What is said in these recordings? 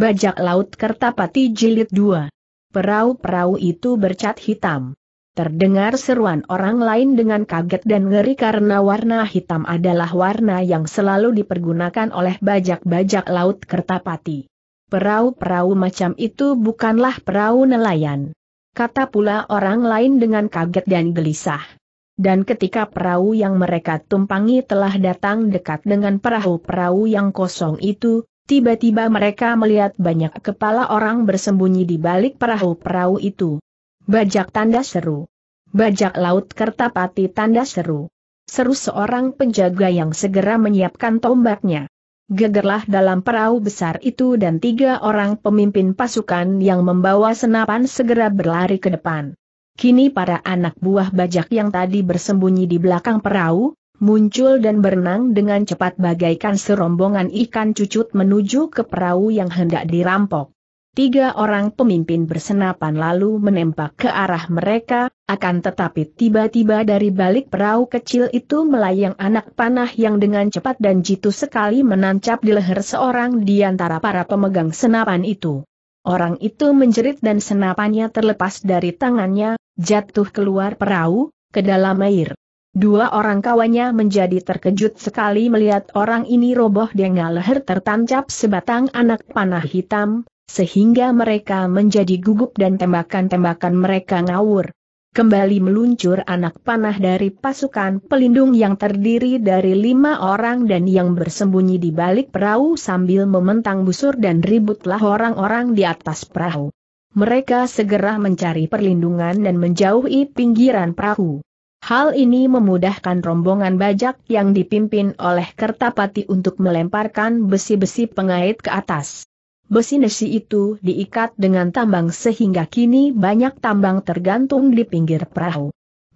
Bajak Laut Kertapati Jilid 2. Perahu-perahu itu bercat hitam. Terdengar seruan orang lain dengan kaget dan ngeri karena warna hitam adalah warna yang selalu dipergunakan oleh bajak-bajak laut Kertapati. Perahu-perahu macam itu bukanlah perahu nelayan. Kata pula orang lain dengan kaget dan gelisah. Dan ketika perahu yang mereka tumpangi telah datang dekat dengan perahu-perahu yang kosong itu, Tiba-tiba mereka melihat banyak kepala orang bersembunyi di balik perahu-perahu itu. Bajak tanda seru. Bajak laut Kertapati tanda seru. Seru seorang penjaga yang segera menyiapkan tombaknya. Gegerlah dalam perahu besar itu dan tiga orang pemimpin pasukan yang membawa senapan segera berlari ke depan. Kini para anak buah bajak yang tadi bersembunyi di belakang perahu, muncul dan berenang dengan cepat bagaikan serombongan ikan cucut menuju ke perahu yang hendak dirampok. Tiga orang pemimpin bersenapan lalu menembak ke arah mereka, akan tetapi tiba-tiba dari balik perahu kecil itu melayang anak panah yang dengan cepat dan jitu sekali menancap di leher seorang di antara para pemegang senapan itu. Orang itu menjerit dan senapannya terlepas dari tangannya, jatuh keluar perahu, ke dalam air. Dua orang kawannya menjadi terkejut sekali melihat orang ini roboh dengan leher tertancap sebatang anak panah hitam, sehingga mereka menjadi gugup dan tembakan-tembakan mereka ngawur. Kembali meluncur anak panah dari pasukan pelindung yang terdiri dari lima orang dan yang bersembunyi di balik perahu sambil mementang busur dan ributlah orang-orang di atas perahu. Mereka segera mencari perlindungan dan menjauhi pinggiran perahu. Hal ini memudahkan rombongan bajak yang dipimpin oleh Kertapati untuk melemparkan besi-besi pengait ke atas. Besi nesi itu diikat dengan tambang sehingga kini banyak tambang tergantung di pinggir perahu.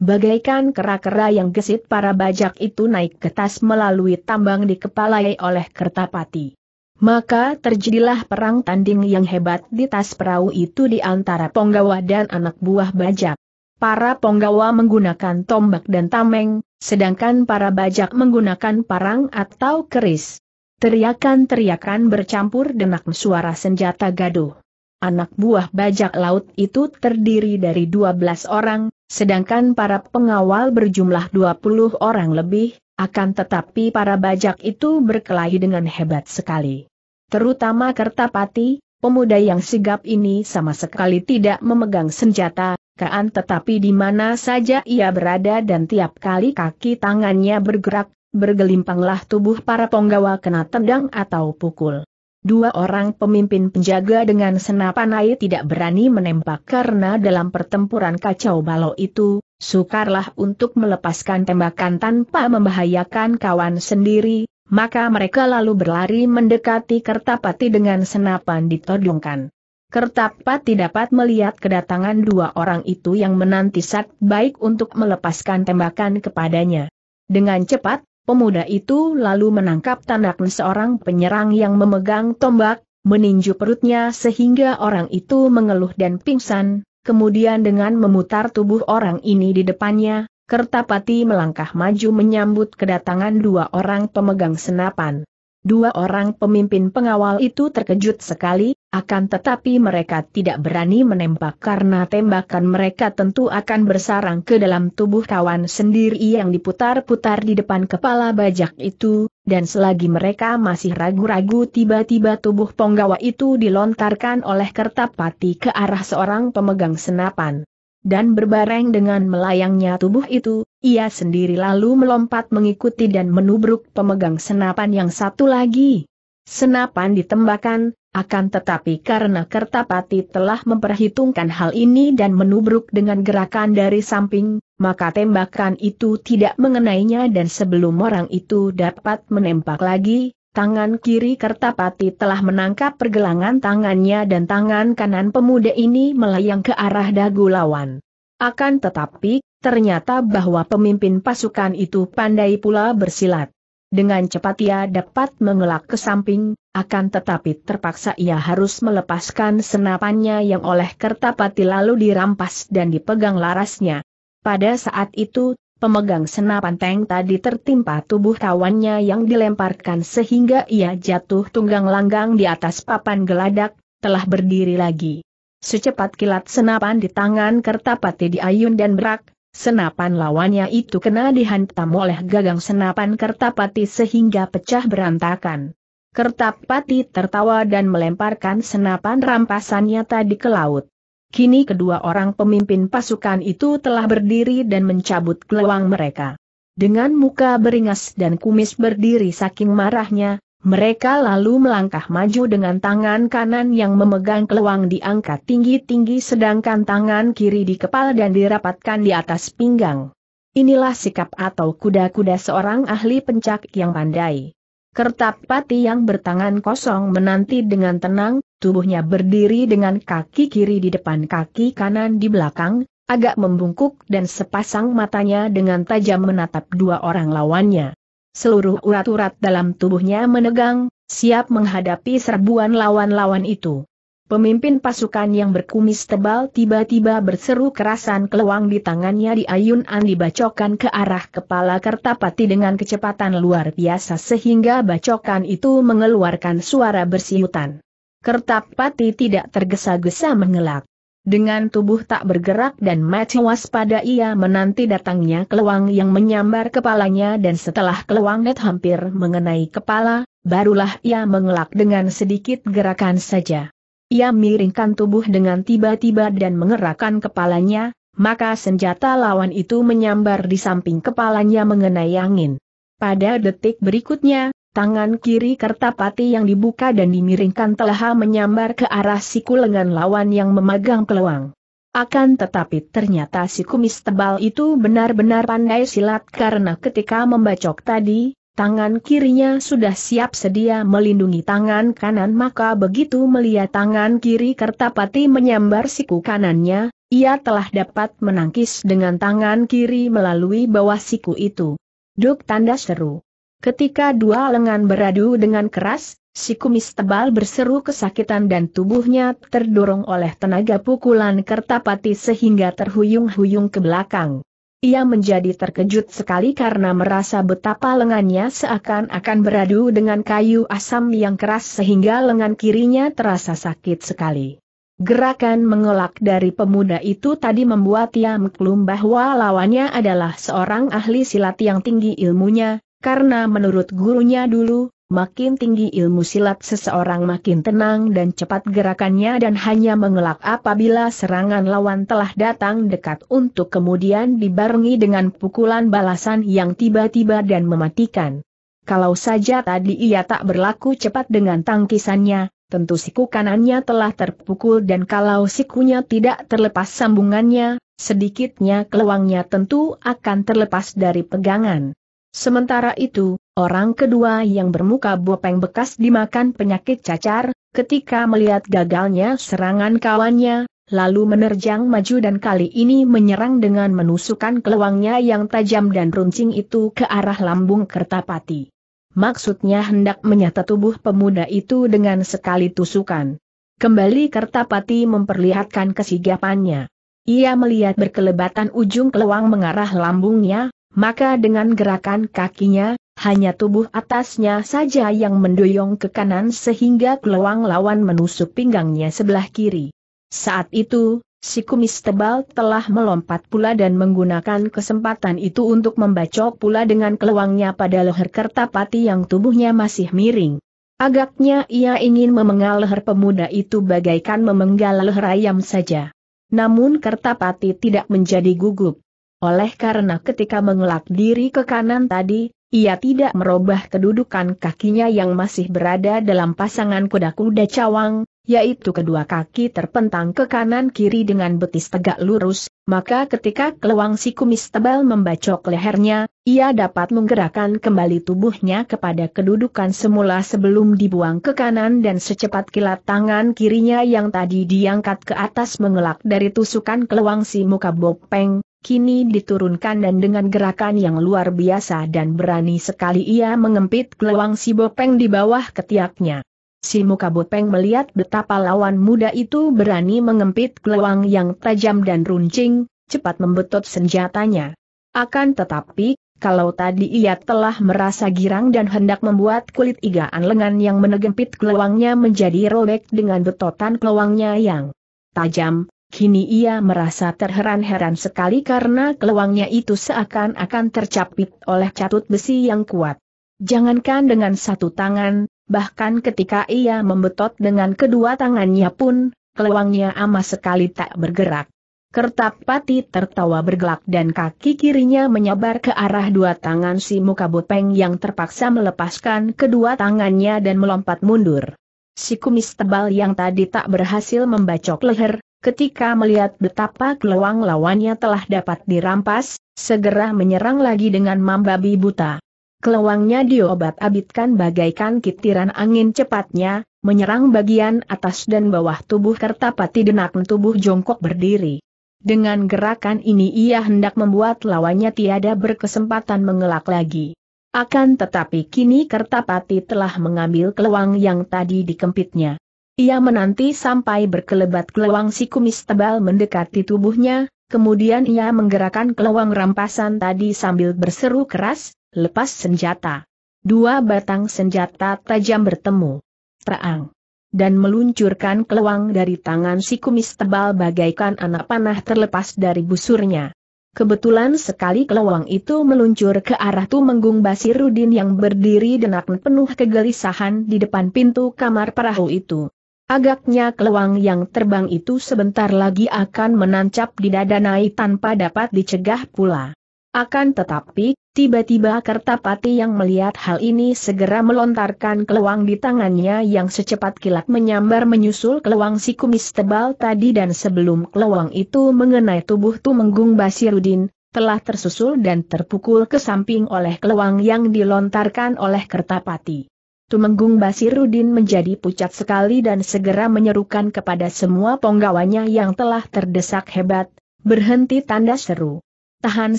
Bagaikan kera-kera yang gesit para bajak itu naik ke tas melalui tambang dikepalai oleh Kertapati. Maka terjadilah perang tanding yang hebat di tas perahu itu di antara Ponggawa dan anak buah bajak. Para ponggawa menggunakan tombak dan tameng, sedangkan para bajak menggunakan parang atau keris. Teriakan-teriakan bercampur denak suara senjata gaduh. Anak buah bajak laut itu terdiri dari 12 orang, sedangkan para pengawal berjumlah 20 orang lebih, akan tetapi para bajak itu berkelahi dengan hebat sekali. Terutama Kertapati, pemuda yang sigap ini sama sekali tidak memegang senjata, Kaan tetapi di mana saja ia berada dan tiap kali kaki tangannya bergerak, bergelimpanglah tubuh para penggawa kena tendang atau pukul. Dua orang pemimpin penjaga dengan senapan air tidak berani menembak karena dalam pertempuran kacau balau itu, sukarlah untuk melepaskan tembakan tanpa membahayakan kawan sendiri, maka mereka lalu berlari mendekati Kertapati dengan senapan ditodongkan. Kertapati tidak melihat kedatangan dua orang itu yang menanti saat baik untuk melepaskan tembakan kepadanya. Dengan cepat, pemuda itu lalu menangkap tanak seorang penyerang yang memegang tombak, meninju perutnya sehingga orang itu mengeluh dan pingsan, kemudian dengan memutar tubuh orang ini di depannya, Kertapati melangkah maju menyambut kedatangan dua orang pemegang senapan. Dua orang pemimpin pengawal itu terkejut sekali, akan tetapi mereka tidak berani menembak karena tembakan mereka tentu akan bersarang ke dalam tubuh kawan sendiri yang diputar-putar di depan kepala bajak itu, dan selagi mereka masih ragu-ragu tiba-tiba tubuh ponggawa itu dilontarkan oleh Kertapati ke arah seorang pemegang senapan. Dan berbareng dengan melayangnya tubuh itu, ia sendiri lalu melompat mengikuti dan menubruk pemegang senapan yang satu lagi. Senapan ditembakkan, akan tetapi karena Kertapati telah memperhitungkan hal ini dan menubruk dengan gerakan dari samping, maka tembakan itu tidak mengenainya dan sebelum orang itu dapat menembak lagi, tangan kiri Kertapati telah menangkap pergelangan tangannya dan tangan kanan pemuda ini melayang ke arah dagu lawan. Akan tetapi, ternyata bahwa pemimpin pasukan itu pandai pula bersilat. Dengan cepat ia dapat mengelak ke samping, akan tetapi terpaksa ia harus melepaskan senapannya yang oleh Kertapati lalu dirampas dan dipegang larasnya. Pada saat itu, pemegang senapan tank tadi tertimpa tubuh kawannya yang dilemparkan sehingga ia jatuh tunggang langgang di atas papan geladak, telah berdiri lagi. Secepat kilat senapan di tangan Kertapati diayun dan berak, Senapan lawannya itu kena dihantam oleh gagang senapan Kertapati sehingga pecah berantakan. Kertapati tertawa dan melemparkan senapan rampasannya tadi ke laut. Kini kedua orang pemimpin pasukan itu telah berdiri dan mencabut keluang mereka. Dengan muka beringas dan kumis berdiri saking marahnya, mereka lalu melangkah maju dengan tangan kanan yang memegang keluang diangkat tinggi-tinggi sedangkan tangan kiri di kepala dan dirapatkan di atas pinggang. Inilah sikap atau kuda-kuda seorang ahli pencak yang pandai. Kertapati yang bertangan kosong menanti dengan tenang, tubuhnya berdiri dengan kaki kiri di depan kaki kanan di belakang, agak membungkuk dan sepasang matanya dengan tajam menatap dua orang lawannya seluruh urat-urat dalam tubuhnya menegang, siap menghadapi serbuan lawan-lawan itu. Pemimpin pasukan yang berkumis tebal tiba-tiba berseru kerasan keluang di tangannya an dibacokan ke arah kepala Kertapati dengan kecepatan luar biasa sehingga bacokan itu mengeluarkan suara bersiutan. Kertapati tidak tergesa-gesa mengelak. Dengan tubuh tak bergerak dan mati waspada ia menanti datangnya keluang yang menyambar kepalanya dan setelah keluang net hampir mengenai kepala, barulah ia mengelak dengan sedikit gerakan saja. Ia miringkan tubuh dengan tiba-tiba dan mengerakkan kepalanya, maka senjata lawan itu menyambar di samping kepalanya mengenai angin. Pada detik berikutnya, Tangan kiri Kertapati yang dibuka dan dimiringkan telah menyambar ke arah siku lengan lawan yang memegang peluang. Akan tetapi ternyata si kumis tebal itu benar-benar pandai silat karena ketika membacok tadi, tangan kirinya sudah siap sedia melindungi tangan kanan maka begitu melihat tangan kiri Kertapati menyambar siku kanannya, ia telah dapat menangkis dengan tangan kiri melalui bawah siku itu. Duk tanda seru. Ketika dua lengan beradu dengan keras, si kumis tebal berseru kesakitan dan tubuhnya terdorong oleh tenaga pukulan Kertapati sehingga terhuyung-huyung ke belakang. Ia menjadi terkejut sekali karena merasa betapa lengannya seakan-akan beradu dengan kayu asam yang keras sehingga lengan kirinya terasa sakit sekali. Gerakan mengelak dari pemuda itu tadi membuat ia maklum bahwa lawannya adalah seorang ahli silat yang tinggi ilmunya, karena menurut gurunya dulu, makin tinggi ilmu silat seseorang makin tenang dan cepat gerakannya dan hanya mengelak apabila serangan lawan telah datang dekat untuk kemudian dibarengi dengan pukulan balasan yang tiba-tiba dan mematikan. Kalau saja tadi ia tak berlaku cepat dengan tangkisannya, tentu siku kanannya telah terpukul dan kalau sikunya tidak terlepas sambungannya, sedikitnya keluangnya tentu akan terlepas dari pegangan. Sementara itu, orang kedua yang bermuka bopeng bekas dimakan penyakit cacar, ketika melihat gagalnya serangan kawannya, lalu menerjang maju dan kali ini menyerang dengan menusukkan keluangnya yang tajam dan runcing itu ke arah lambung Kertapati. Maksudnya hendak menyata tubuh pemuda itu dengan sekali tusukan. Kembali Kertapati memperlihatkan kesigapannya. Ia melihat berkelebatan ujung keluang mengarah lambungnya, maka dengan gerakan kakinya, hanya tubuh atasnya saja yang mendoyong ke kanan sehingga keluang lawan menusuk pinggangnya sebelah kiri. Saat itu, si kumis tebal telah melompat pula dan menggunakan kesempatan itu untuk membacok pula dengan keluangnya pada leher Kertapati yang tubuhnya masih miring. Agaknya ia ingin memenggal leher pemuda itu bagaikan memenggal leher ayam saja. Namun Kertapati tidak menjadi gugup. Oleh karena ketika mengelak diri ke kanan tadi, ia tidak merubah kedudukan kakinya yang masih berada dalam pasangan kuda-kuda cawang, yaitu kedua kaki terpentang ke kanan-kiri dengan betis tegak lurus, maka ketika keluang si kumis tebal membacok lehernya, ia dapat menggerakkan kembali tubuhnya kepada kedudukan semula sebelum dibuang ke kanan dan secepat kilat tangan kirinya yang tadi diangkat ke atas mengelak dari tusukan keluang si muka bopeng, kini diturunkan dan dengan gerakan yang luar biasa dan berani sekali ia mengempit keluang si Bopeng di bawah ketiaknya. Si muka Bopeng melihat betapa lawan muda itu berani mengempit keluang yang tajam dan runcing, cepat membetot senjatanya. Akan tetapi, kalau tadi ia telah merasa girang dan hendak membuat kulit igaan lengan yang menegempit keluangnya menjadi robek dengan betotan keluangnya yang tajam, Kini ia merasa terheran-heran sekali karena kelewangnya itu seakan-akan tercapit oleh catut besi yang kuat. Jangankan dengan satu tangan, bahkan ketika ia membetot dengan kedua tangannya pun, kelewangnya amat sekali tak bergerak. Kertapati tertawa bergelak dan kaki kirinya menyebar ke arah dua tangan si muka bopeng yang terpaksa melepaskan kedua tangannya dan melompat mundur. Si kumis tebal yang tadi tak berhasil membacok leher, Ketika melihat betapa kelewang lawannya telah dapat dirampas, segera menyerang lagi dengan mambabi buta. Kelewangnya diobat-abitkan bagaikan kitiran angin cepatnya, menyerang bagian atas dan bawah tubuh Kertapati denak tubuh jongkok berdiri. Dengan gerakan ini ia hendak membuat lawannya tiada berkesempatan mengelak lagi. Akan tetapi kini Kertapati telah mengambil kelewang yang tadi dikempitnya. Ia menanti sampai berkelebat keluang si kumis tebal mendekati tubuhnya, kemudian ia menggerakkan keluang rampasan tadi sambil berseru keras, lepas senjata. Dua batang senjata tajam bertemu. Terang. Dan meluncurkan keluang dari tangan si kumis tebal bagaikan anak panah terlepas dari busurnya. Kebetulan sekali keluang itu meluncur ke arah Tumenggung Basirudin yang berdiri dengan penuh kegelisahan di depan pintu kamar perahu itu. Agaknya keluang yang terbang itu sebentar lagi akan menancap di dada naik tanpa dapat dicegah pula. Akan tetapi, tiba-tiba Kertapati yang melihat hal ini segera melontarkan keluang di tangannya yang secepat kilat menyambar menyusul keluang si kumis tebal tadi dan sebelum keluang itu mengenai tubuh Tumenggung Basirudin, telah tersusul dan terpukul ke samping oleh keluang yang dilontarkan oleh Kertapati. Tumenggung Basirudin menjadi pucat sekali dan segera menyerukan kepada semua penggawanya yang telah terdesak hebat, berhenti tanda seru. Tahan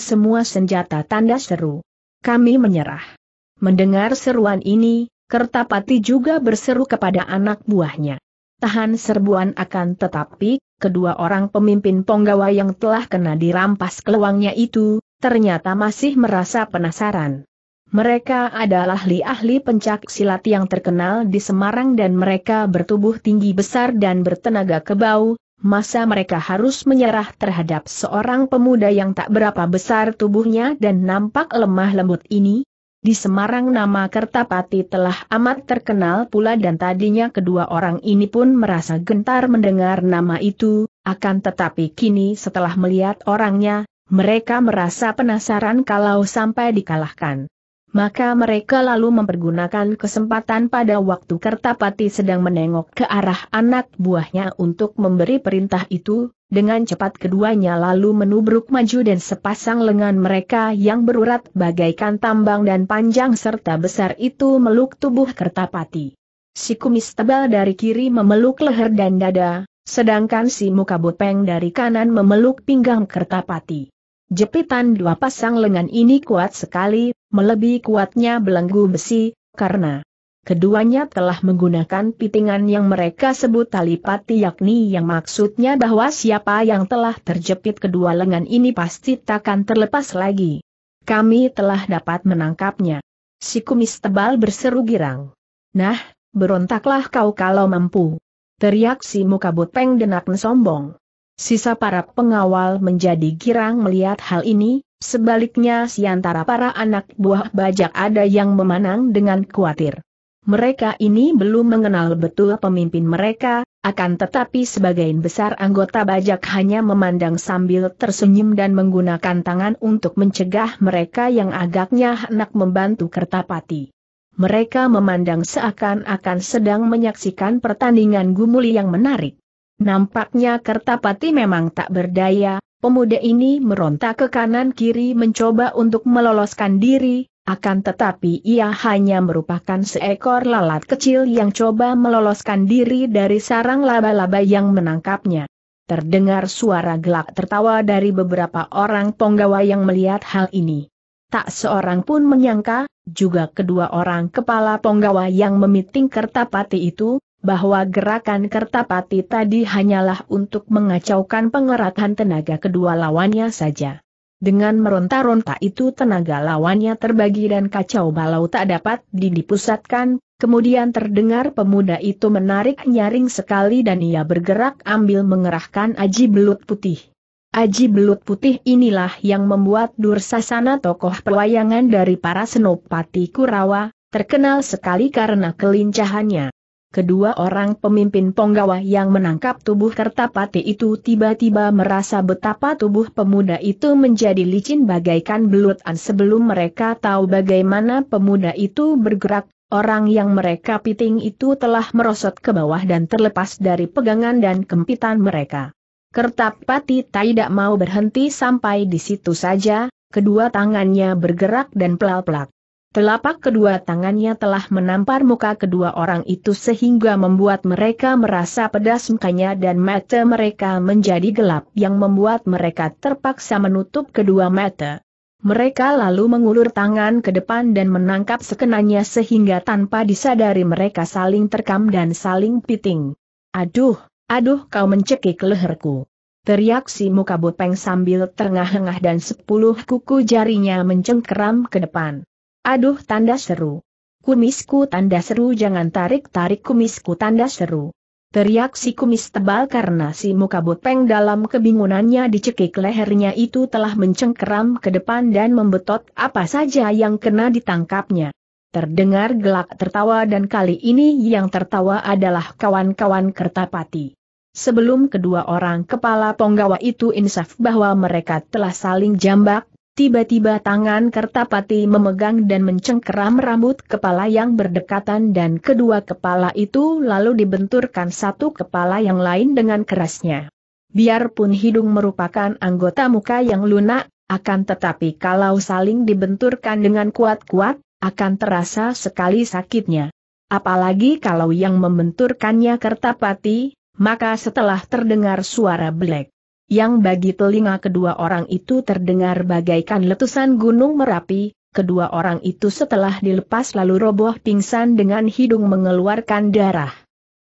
semua senjata tanda seru. Kami menyerah. Mendengar seruan ini, Kertapati juga berseru kepada anak buahnya. Tahan serbuan akan tetapi, kedua orang pemimpin penggawa yang telah kena dirampas keluangnya itu, ternyata masih merasa penasaran. Mereka adalah ahli-ahli pencak silat yang terkenal di Semarang dan mereka bertubuh tinggi besar dan bertenaga kebau, masa mereka harus menyerah terhadap seorang pemuda yang tak berapa besar tubuhnya dan nampak lemah lembut ini? Di Semarang nama Kertapati telah amat terkenal pula dan tadinya kedua orang ini pun merasa gentar mendengar nama itu, akan tetapi kini setelah melihat orangnya, mereka merasa penasaran kalau sampai dikalahkan maka mereka lalu mempergunakan kesempatan pada waktu Kertapati sedang menengok ke arah anak buahnya untuk memberi perintah itu, dengan cepat keduanya lalu menubruk maju dan sepasang lengan mereka yang berurat bagaikan tambang dan panjang serta besar itu meluk tubuh Kertapati. Si kumis tebal dari kiri memeluk leher dan dada, sedangkan si muka bopeng dari kanan memeluk pinggang Kertapati. Jepitan dua pasang lengan ini kuat sekali, melebihi kuatnya belenggu besi, karena keduanya telah menggunakan pitingan yang mereka sebut tali pati yakni yang maksudnya bahwa siapa yang telah terjepit kedua lengan ini pasti takkan terlepas lagi. Kami telah dapat menangkapnya. Si kumis tebal berseru girang. Nah, berontaklah kau kalau mampu. Teriak si muka buteng denak sombong. Sisa para pengawal menjadi girang melihat hal ini, sebaliknya si antara para anak buah bajak ada yang memanang dengan khawatir. Mereka ini belum mengenal betul pemimpin mereka, akan tetapi sebagian besar anggota bajak hanya memandang sambil tersenyum dan menggunakan tangan untuk mencegah mereka yang agaknya hendak membantu Kertapati. Mereka memandang seakan-akan sedang menyaksikan pertandingan gumuli yang menarik. Nampaknya Kertapati memang tak berdaya, pemuda ini meronta ke kanan-kiri mencoba untuk meloloskan diri, akan tetapi ia hanya merupakan seekor lalat kecil yang coba meloloskan diri dari sarang laba-laba yang menangkapnya. Terdengar suara gelak tertawa dari beberapa orang penggawa yang melihat hal ini. Tak seorang pun menyangka, juga kedua orang kepala penggawa yang memiting Kertapati itu, bahwa gerakan Kertapati tadi hanyalah untuk mengacaukan pengeratan tenaga kedua lawannya saja. Dengan meronta-ronta itu tenaga lawannya terbagi dan kacau balau tak dapat didipusatkan, kemudian terdengar pemuda itu menarik nyaring sekali dan ia bergerak ambil mengerahkan aji belut putih. Aji belut putih inilah yang membuat Dursasana tokoh pelayangan dari para senopati Kurawa, terkenal sekali karena kelincahannya kedua orang pemimpin penggawa yang menangkap tubuh Kertapati itu tiba-tiba merasa betapa tubuh pemuda itu menjadi licin bagaikan belutan sebelum mereka tahu bagaimana pemuda itu bergerak, orang yang mereka piting itu telah merosot ke bawah dan terlepas dari pegangan dan kempitan mereka. Kertapati tidak mau berhenti sampai di situ saja, kedua tangannya bergerak dan pelal pelak Telapak kedua tangannya telah menampar muka kedua orang itu sehingga membuat mereka merasa pedas mukanya dan mata mereka menjadi gelap yang membuat mereka terpaksa menutup kedua mata. Mereka lalu mengulur tangan ke depan dan menangkap sekenanya sehingga tanpa disadari mereka saling terkam dan saling piting. Aduh, aduh kau mencekik leherku. Teriak si muka bopeng sambil terengah-engah dan sepuluh kuku jarinya mencengkeram ke depan. Aduh tanda seru. Kumisku tanda seru jangan tarik-tarik kumisku tanda seru. Teriak si kumis tebal karena si muka bopeng dalam kebingungannya dicekik lehernya itu telah mencengkeram ke depan dan membetot apa saja yang kena ditangkapnya. Terdengar gelak tertawa dan kali ini yang tertawa adalah kawan-kawan Kertapati. Sebelum kedua orang kepala ponggawa itu insaf bahwa mereka telah saling jambak, Tiba-tiba tangan Kertapati memegang dan mencengkeram rambut kepala yang berdekatan dan kedua kepala itu lalu dibenturkan satu kepala yang lain dengan kerasnya. Biarpun hidung merupakan anggota muka yang lunak, akan tetapi kalau saling dibenturkan dengan kuat-kuat, akan terasa sekali sakitnya. Apalagi kalau yang membenturkannya Kertapati, maka setelah terdengar suara belek yang bagi telinga kedua orang itu terdengar bagaikan letusan gunung Merapi, kedua orang itu setelah dilepas lalu roboh pingsan dengan hidung mengeluarkan darah.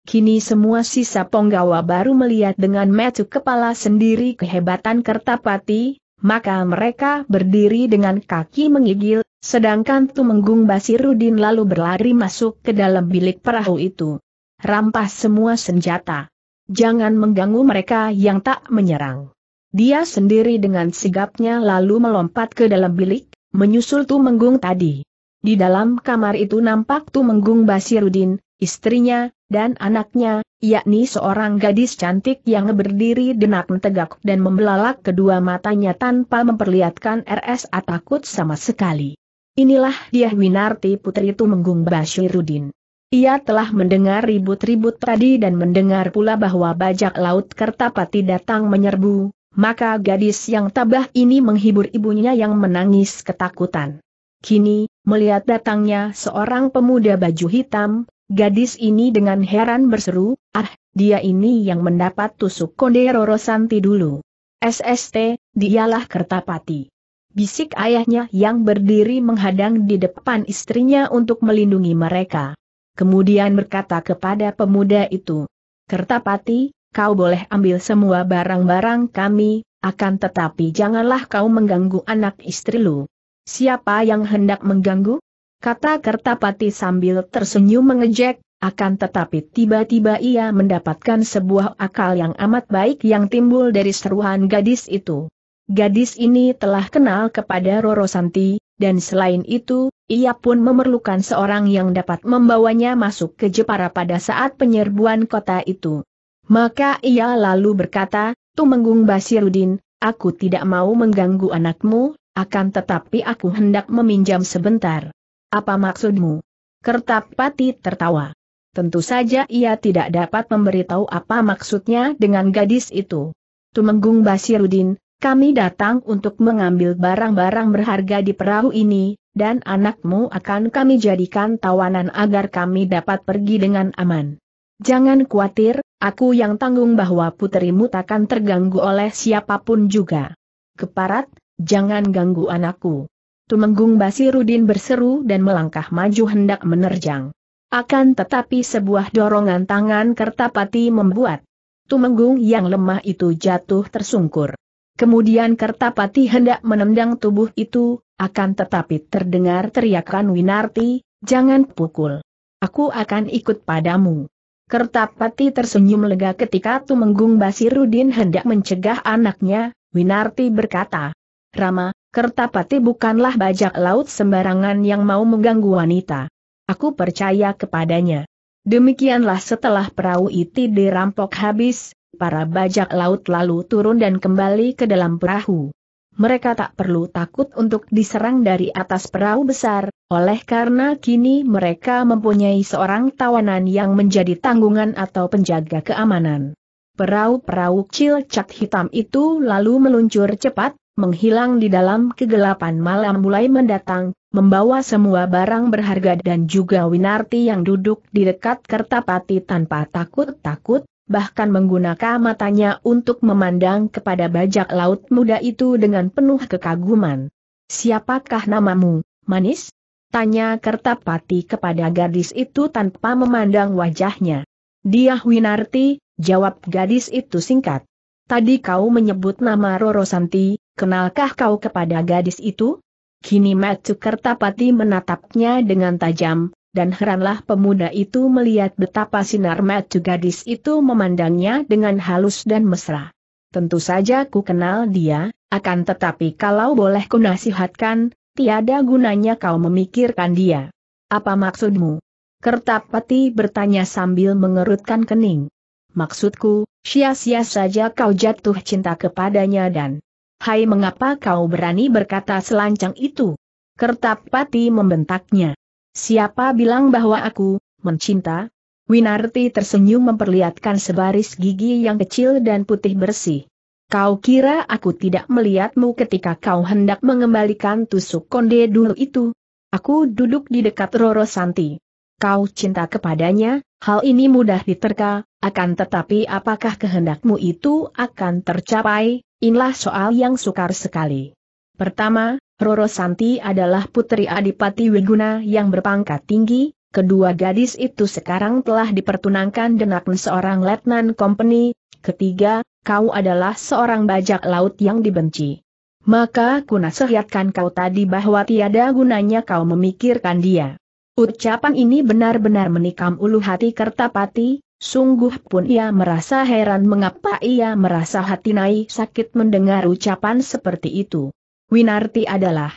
Kini semua sisa Ponggawa baru melihat dengan metu kepala sendiri kehebatan Kertapati, maka mereka berdiri dengan kaki mengigil, sedangkan Tumenggung Basirudin lalu berlari masuk ke dalam bilik perahu itu. Rampas semua senjata. Jangan mengganggu mereka yang tak menyerang. Dia sendiri dengan sigapnya lalu melompat ke dalam bilik, menyusul Tumenggung tadi. Di dalam kamar itu nampak Tumenggung Basirudin, istrinya, dan anaknya, yakni seorang gadis cantik yang berdiri denak tegak dan membelalak kedua matanya tanpa memperlihatkan RSA takut sama sekali. Inilah dia Winarti putri Tumenggung Basirudin. Ia telah mendengar ribut-ribut tadi dan mendengar pula bahwa bajak laut Kertapati datang menyerbu, maka gadis yang tabah ini menghibur ibunya yang menangis ketakutan. Kini, melihat datangnya seorang pemuda baju hitam, gadis ini dengan heran berseru, ah, dia ini yang mendapat tusuk konde Santi dulu. SST, dialah Kertapati. Bisik ayahnya yang berdiri menghadang di depan istrinya untuk melindungi mereka kemudian berkata kepada pemuda itu, Kertapati, kau boleh ambil semua barang-barang kami, akan tetapi janganlah kau mengganggu anak istri lu. Siapa yang hendak mengganggu? Kata Kertapati sambil tersenyum mengejek, akan tetapi tiba-tiba ia mendapatkan sebuah akal yang amat baik yang timbul dari seruan gadis itu. Gadis ini telah kenal kepada Roro Santi, dan selain itu, ia pun memerlukan seorang yang dapat membawanya masuk ke Jepara pada saat penyerbuan kota itu. Maka ia lalu berkata, Tumenggung Basirudin, aku tidak mau mengganggu anakmu, akan tetapi aku hendak meminjam sebentar. Apa maksudmu? Kertapati tertawa. Tentu saja ia tidak dapat memberitahu apa maksudnya dengan gadis itu. Tumenggung Basirudin, kami datang untuk mengambil barang-barang berharga di perahu ini, dan anakmu akan kami jadikan tawanan agar kami dapat pergi dengan aman. Jangan khawatir, aku yang tanggung bahwa putrimu takkan terganggu oleh siapapun juga. Keparat, jangan ganggu anakku. Tumenggung Basirudin berseru dan melangkah maju hendak menerjang. Akan tetapi sebuah dorongan tangan Kertapati membuat Tumenggung yang lemah itu jatuh tersungkur. Kemudian Kertapati hendak menendang tubuh itu, akan tetapi terdengar teriakan Winarti, jangan pukul. Aku akan ikut padamu. Kertapati tersenyum lega ketika Tumenggung Basirudin hendak mencegah anaknya, Winarti berkata, Rama, Kertapati bukanlah bajak laut sembarangan yang mau mengganggu wanita. Aku percaya kepadanya. Demikianlah setelah perahu itu dirampok habis, para bajak laut lalu turun dan kembali ke dalam perahu. Mereka tak perlu takut untuk diserang dari atas perahu besar, oleh karena kini mereka mempunyai seorang tawanan yang menjadi tanggungan atau penjaga keamanan. Perahu-perahu kecil cat hitam itu lalu meluncur cepat, menghilang di dalam kegelapan malam mulai mendatang, membawa semua barang berharga dan juga Winarti yang duduk di dekat Kertapati tanpa takut-takut, bahkan menggunakan matanya untuk memandang kepada bajak laut muda itu dengan penuh kekaguman. Siapakah namamu, manis? Tanya Kertapati kepada gadis itu tanpa memandang wajahnya. Dia Winarti, jawab gadis itu singkat. Tadi kau menyebut nama Roro Santi, kenalkah kau kepada gadis itu? Kini Matsu Kertapati menatapnya dengan tajam, dan heranlah pemuda itu melihat betapa sinar mata gadis itu memandangnya dengan halus dan mesra. Tentu saja ku kenal dia, akan tetapi kalau boleh ku nasihatkan, tiada gunanya kau memikirkan dia. Apa maksudmu? Kertapati bertanya sambil mengerutkan kening. Maksudku, sia-sia saja kau jatuh cinta kepadanya dan... Hai mengapa kau berani berkata selancang itu? Kertapati membentaknya. Siapa bilang bahwa aku mencinta? Winarti tersenyum memperlihatkan sebaris gigi yang kecil dan putih bersih. Kau kira aku tidak melihatmu ketika kau hendak mengembalikan tusuk konde dulu itu? Aku duduk di dekat Roro Santi. Kau cinta kepadanya, hal ini mudah diterka, akan tetapi apakah kehendakmu itu akan tercapai, inilah soal yang sukar sekali. Pertama, Roro Santi adalah putri Adipati Wiguna yang berpangkat tinggi, kedua gadis itu sekarang telah dipertunangkan dengan seorang letnan company, ketiga, kau adalah seorang bajak laut yang dibenci. Maka ku nasihatkan kau tadi bahwa tiada gunanya kau memikirkan dia. Ucapan ini benar-benar menikam ulu hati Kertapati, sungguh pun ia merasa heran mengapa ia merasa hati naik sakit mendengar ucapan seperti itu. Winarti adalah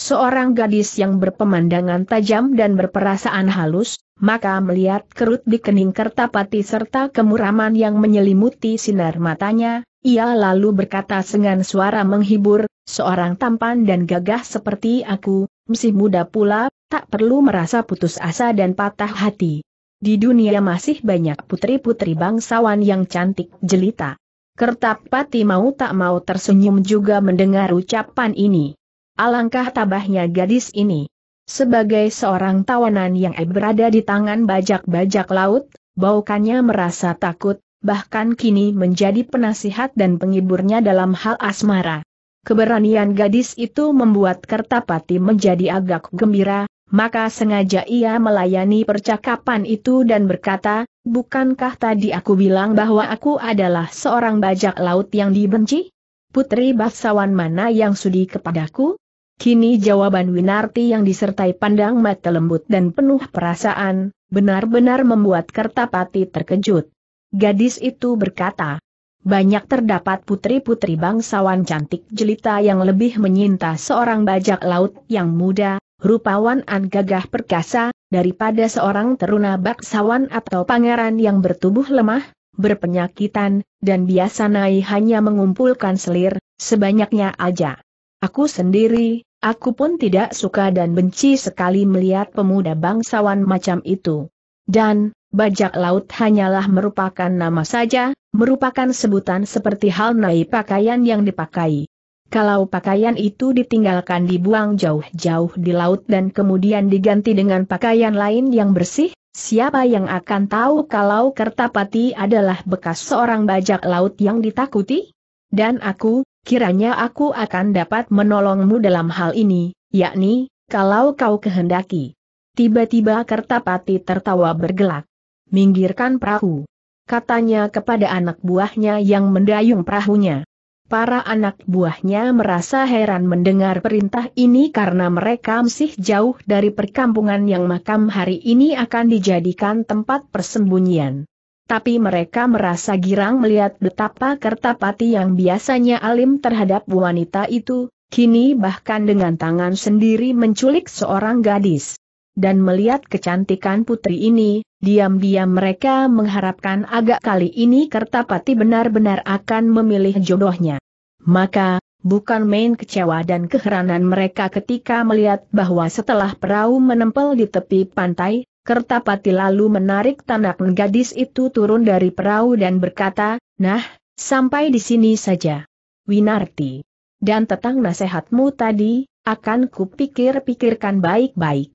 seorang gadis yang berpemandangan tajam dan berperasaan halus, maka melihat kerut di kening Kertapati serta kemuraman yang menyelimuti sinar matanya, ia lalu berkata dengan suara menghibur, seorang tampan dan gagah seperti aku, masih muda pula, tak perlu merasa putus asa dan patah hati. Di dunia masih banyak putri-putri bangsawan yang cantik jelita. Kertapati mau tak mau tersenyum juga mendengar ucapan ini. Alangkah tabahnya gadis ini. Sebagai seorang tawanan yang berada di tangan bajak-bajak laut, baukannya merasa takut, bahkan kini menjadi penasihat dan penghiburnya dalam hal asmara. Keberanian gadis itu membuat Kertapati menjadi agak gembira, maka sengaja ia melayani percakapan itu dan berkata, bukankah tadi aku bilang bahwa aku adalah seorang bajak laut yang dibenci? Putri bangsawan mana yang sudi kepadaku? Kini jawaban Winarti yang disertai pandang mata lembut dan penuh perasaan, benar-benar membuat Kertapati terkejut. Gadis itu berkata, banyak terdapat putri-putri bangsawan cantik jelita yang lebih menyinta seorang bajak laut yang muda, rupawan an gagah perkasa, daripada seorang teruna baksawan atau pangeran yang bertubuh lemah, berpenyakitan, dan biasa nai hanya mengumpulkan selir, sebanyaknya aja. Aku sendiri, aku pun tidak suka dan benci sekali melihat pemuda bangsawan macam itu. Dan, bajak laut hanyalah merupakan nama saja, merupakan sebutan seperti hal nai pakaian yang dipakai. Kalau pakaian itu ditinggalkan dibuang jauh-jauh di laut dan kemudian diganti dengan pakaian lain yang bersih, siapa yang akan tahu kalau Kertapati adalah bekas seorang bajak laut yang ditakuti? Dan aku, kiranya aku akan dapat menolongmu dalam hal ini, yakni, kalau kau kehendaki. Tiba-tiba Kertapati tertawa bergelak. Minggirkan perahu. Katanya kepada anak buahnya yang mendayung perahunya. Para anak buahnya merasa heran mendengar perintah ini karena mereka masih jauh dari perkampungan yang makam hari ini akan dijadikan tempat persembunyian. Tapi mereka merasa girang melihat betapa Kertapati yang biasanya alim terhadap wanita itu, kini bahkan dengan tangan sendiri menculik seorang gadis dan melihat kecantikan putri ini, diam-diam mereka mengharapkan agak kali ini Kertapati benar-benar akan memilih jodohnya. Maka, bukan main kecewa dan keheranan mereka ketika melihat bahwa setelah perahu menempel di tepi pantai, Kertapati lalu menarik tanak gadis itu turun dari perahu dan berkata, Nah, sampai di sini saja. Winarti. Dan tentang nasihatmu tadi, akan kupikir-pikirkan baik-baik.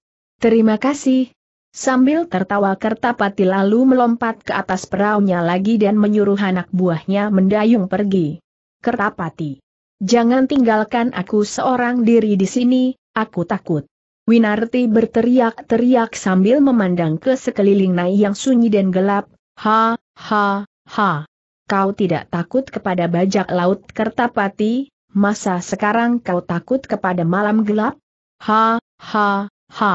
Terima kasih. Sambil tertawa Kertapati lalu melompat ke atas peraunya lagi dan menyuruh anak buahnya mendayung pergi. Kertapati. Jangan tinggalkan aku seorang diri di sini, aku takut. Winarti berteriak-teriak sambil memandang ke sekeliling Nai yang sunyi dan gelap, ha, ha, ha. Kau tidak takut kepada bajak laut Kertapati, masa sekarang kau takut kepada malam gelap? Ha, ha, ha.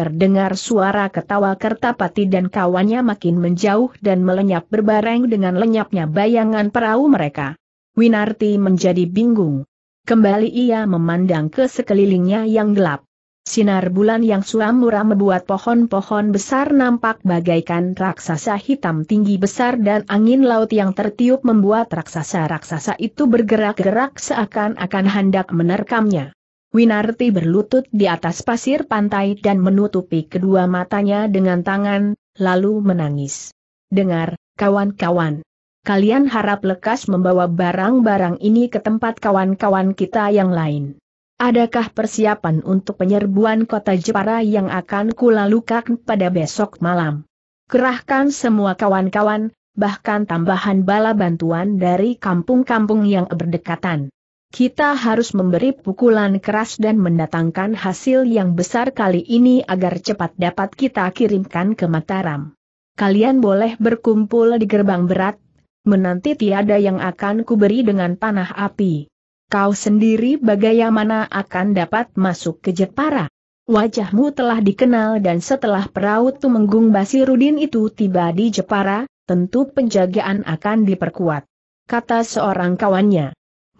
Terdengar suara ketawa Kertapati dan kawannya makin menjauh dan melenyap berbareng dengan lenyapnya bayangan perahu mereka. Winarti menjadi bingung. Kembali ia memandang ke sekelilingnya yang gelap. Sinar bulan yang suram murah membuat pohon-pohon besar nampak bagaikan raksasa hitam tinggi besar dan angin laut yang tertiup membuat raksasa-raksasa itu bergerak-gerak seakan-akan hendak menerkamnya. Winarti berlutut di atas pasir pantai dan menutupi kedua matanya dengan tangan, lalu menangis. Dengar, kawan-kawan. Kalian harap lekas membawa barang-barang ini ke tempat kawan-kawan kita yang lain. Adakah persiapan untuk penyerbuan kota Jepara yang akan kulalukan pada besok malam? Kerahkan semua kawan-kawan, bahkan tambahan bala bantuan dari kampung-kampung yang berdekatan. Kita harus memberi pukulan keras dan mendatangkan hasil yang besar kali ini agar cepat dapat kita kirimkan ke Mataram. Kalian boleh berkumpul di gerbang berat, menanti tiada yang akan kuberi dengan panah api. Kau sendiri bagaimana akan dapat masuk ke Jepara? Wajahmu telah dikenal dan setelah perahu Tumenggung Basirudin itu tiba di Jepara, tentu penjagaan akan diperkuat. Kata seorang kawannya.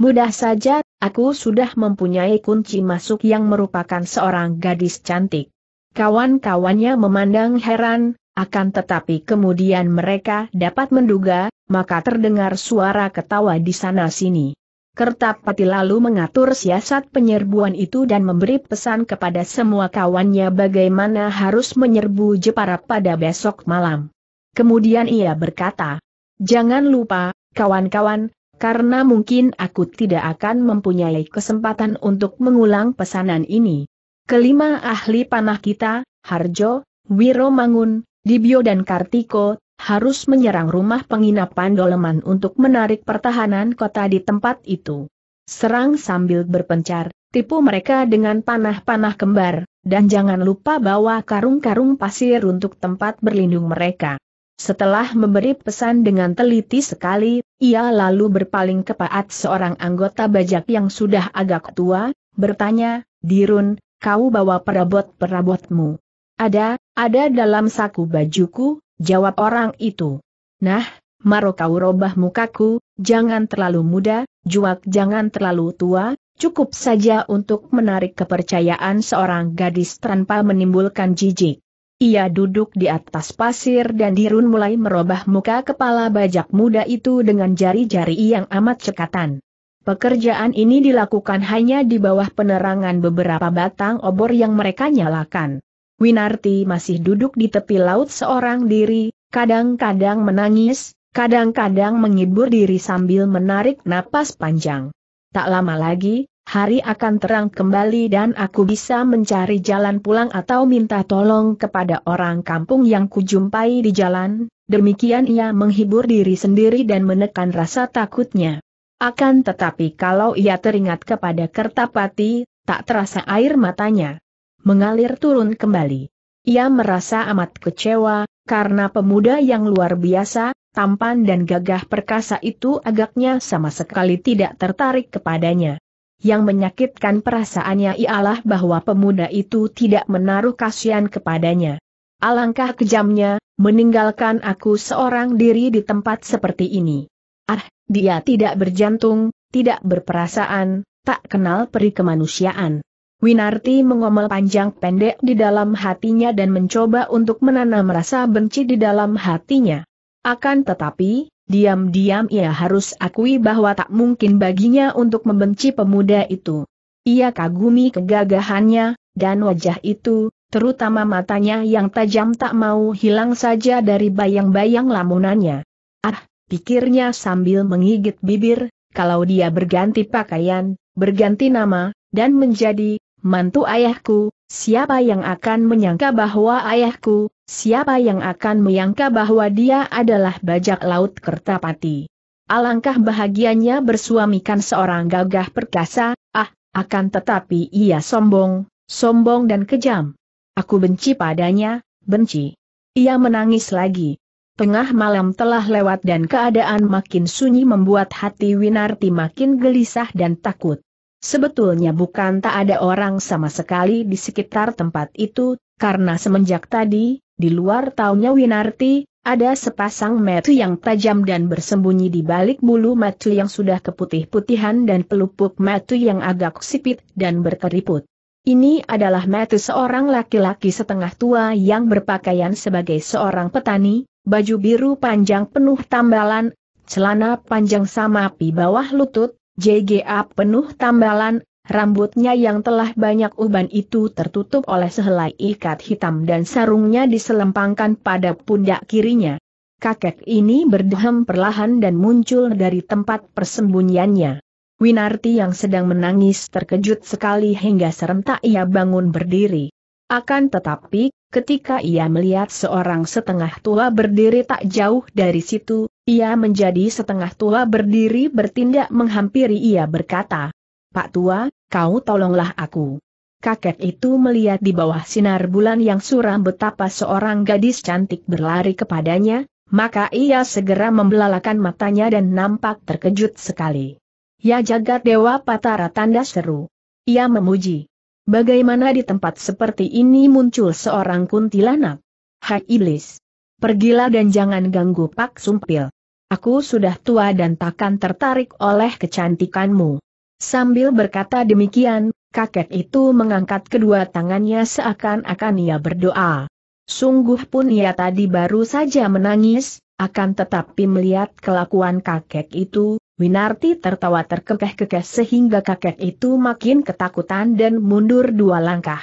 Mudah saja, aku sudah mempunyai kunci masuk yang merupakan seorang gadis cantik. Kawan-kawannya memandang heran, akan tetapi kemudian mereka dapat menduga, maka terdengar suara ketawa di sana-sini. Kertapati lalu mengatur siasat penyerbuan itu dan memberi pesan kepada semua kawannya bagaimana harus menyerbu Jepara pada besok malam. Kemudian ia berkata, Jangan lupa, kawan-kawan, karena mungkin aku tidak akan mempunyai kesempatan untuk mengulang pesanan ini. Kelima ahli panah kita, Harjo, Wiro Mangun, Dibio dan Kartiko, harus menyerang rumah penginapan Doleman untuk menarik pertahanan kota di tempat itu. Serang sambil berpencar, tipu mereka dengan panah-panah kembar, dan jangan lupa bawa karung-karung pasir untuk tempat berlindung mereka. Setelah memberi pesan dengan teliti sekali, ia lalu berpaling ke Paat seorang anggota bajak yang sudah agak tua, bertanya, Dirun, kau bawa perabot-perabotmu. Ada, ada dalam saku bajuku, jawab orang itu. Nah, Maro kau robah mukaku, jangan terlalu muda, juak jangan terlalu tua, cukup saja untuk menarik kepercayaan seorang gadis tanpa menimbulkan jijik. Ia duduk di atas pasir dan Dirun mulai merubah muka kepala bajak muda itu dengan jari-jari yang amat cekatan. Pekerjaan ini dilakukan hanya di bawah penerangan beberapa batang obor yang mereka nyalakan. Winarti masih duduk di tepi laut seorang diri, kadang-kadang menangis, kadang-kadang menghibur diri sambil menarik napas panjang. Tak lama lagi, hari akan terang kembali dan aku bisa mencari jalan pulang atau minta tolong kepada orang kampung yang kujumpai di jalan, demikian ia menghibur diri sendiri dan menekan rasa takutnya. Akan tetapi kalau ia teringat kepada Kertapati, tak terasa air matanya mengalir turun kembali. Ia merasa amat kecewa, karena pemuda yang luar biasa, tampan dan gagah perkasa itu agaknya sama sekali tidak tertarik kepadanya. Yang menyakitkan perasaannya ialah bahwa pemuda itu tidak menaruh kasihan kepadanya. Alangkah kejamnya, meninggalkan aku seorang diri di tempat seperti ini. Ah, dia tidak berjantung, tidak berperasaan, tak kenal peri kemanusiaan. Winarti mengomel panjang pendek di dalam hatinya dan mencoba untuk menanam rasa benci di dalam hatinya. Akan tetapi, Diam-diam ia harus akui bahwa tak mungkin baginya untuk membenci pemuda itu. Ia kagumi kegagahannya, dan wajah itu, terutama matanya yang tajam tak mau hilang saja dari bayang-bayang lamunannya. Ah, pikirnya sambil mengigit bibir, kalau dia berganti pakaian, berganti nama, dan menjadi mantu ayahku, Siapa yang akan menyangka bahwa ayahku, siapa yang akan menyangka bahwa dia adalah bajak laut Kertapati. Alangkah bahagianya bersuamikan seorang gagah perkasa, ah, akan tetapi ia sombong, sombong dan kejam. Aku benci padanya, benci. Ia menangis lagi. Tengah malam telah lewat dan keadaan makin sunyi membuat hati Winarti makin gelisah dan takut. Sebetulnya bukan tak ada orang sama sekali di sekitar tempat itu, karena semenjak tadi, di luar taunya Winarti, ada sepasang metu yang tajam dan bersembunyi di balik bulu metu yang sudah keputih-putihan dan pelupuk metu yang agak sipit dan berkeriput. Ini adalah metu seorang laki-laki setengah tua yang berpakaian sebagai seorang petani, baju biru panjang penuh tambalan, celana panjang sama pi bawah lutut, JGA penuh tambalan, rambutnya yang telah banyak uban itu tertutup oleh sehelai ikat hitam dan sarungnya diselempangkan pada pundak kirinya. Kakek ini berdehem perlahan dan muncul dari tempat persembunyiannya. Winarti yang sedang menangis terkejut sekali hingga serentak ia bangun berdiri. Akan tetapi, ketika ia melihat seorang setengah tua berdiri tak jauh dari situ, ia menjadi setengah tua berdiri bertindak menghampiri ia berkata, Pak tua, kau tolonglah aku. Kakek itu melihat di bawah sinar bulan yang suram betapa seorang gadis cantik berlari kepadanya, maka ia segera membelalakan matanya dan nampak terkejut sekali. Ya jagat dewa patara tanda seru. Ia memuji. Bagaimana di tempat seperti ini muncul seorang kuntilanak? Hai iblis! Pergilah dan jangan ganggu Pak Sumpil. Aku sudah tua dan takkan tertarik oleh kecantikanmu. Sambil berkata demikian, kakek itu mengangkat kedua tangannya seakan-akan ia berdoa. Sungguh pun ia tadi baru saja menangis, akan tetapi melihat kelakuan kakek itu, Winarti tertawa terkekeh-kekeh sehingga kakek itu makin ketakutan dan mundur dua langkah.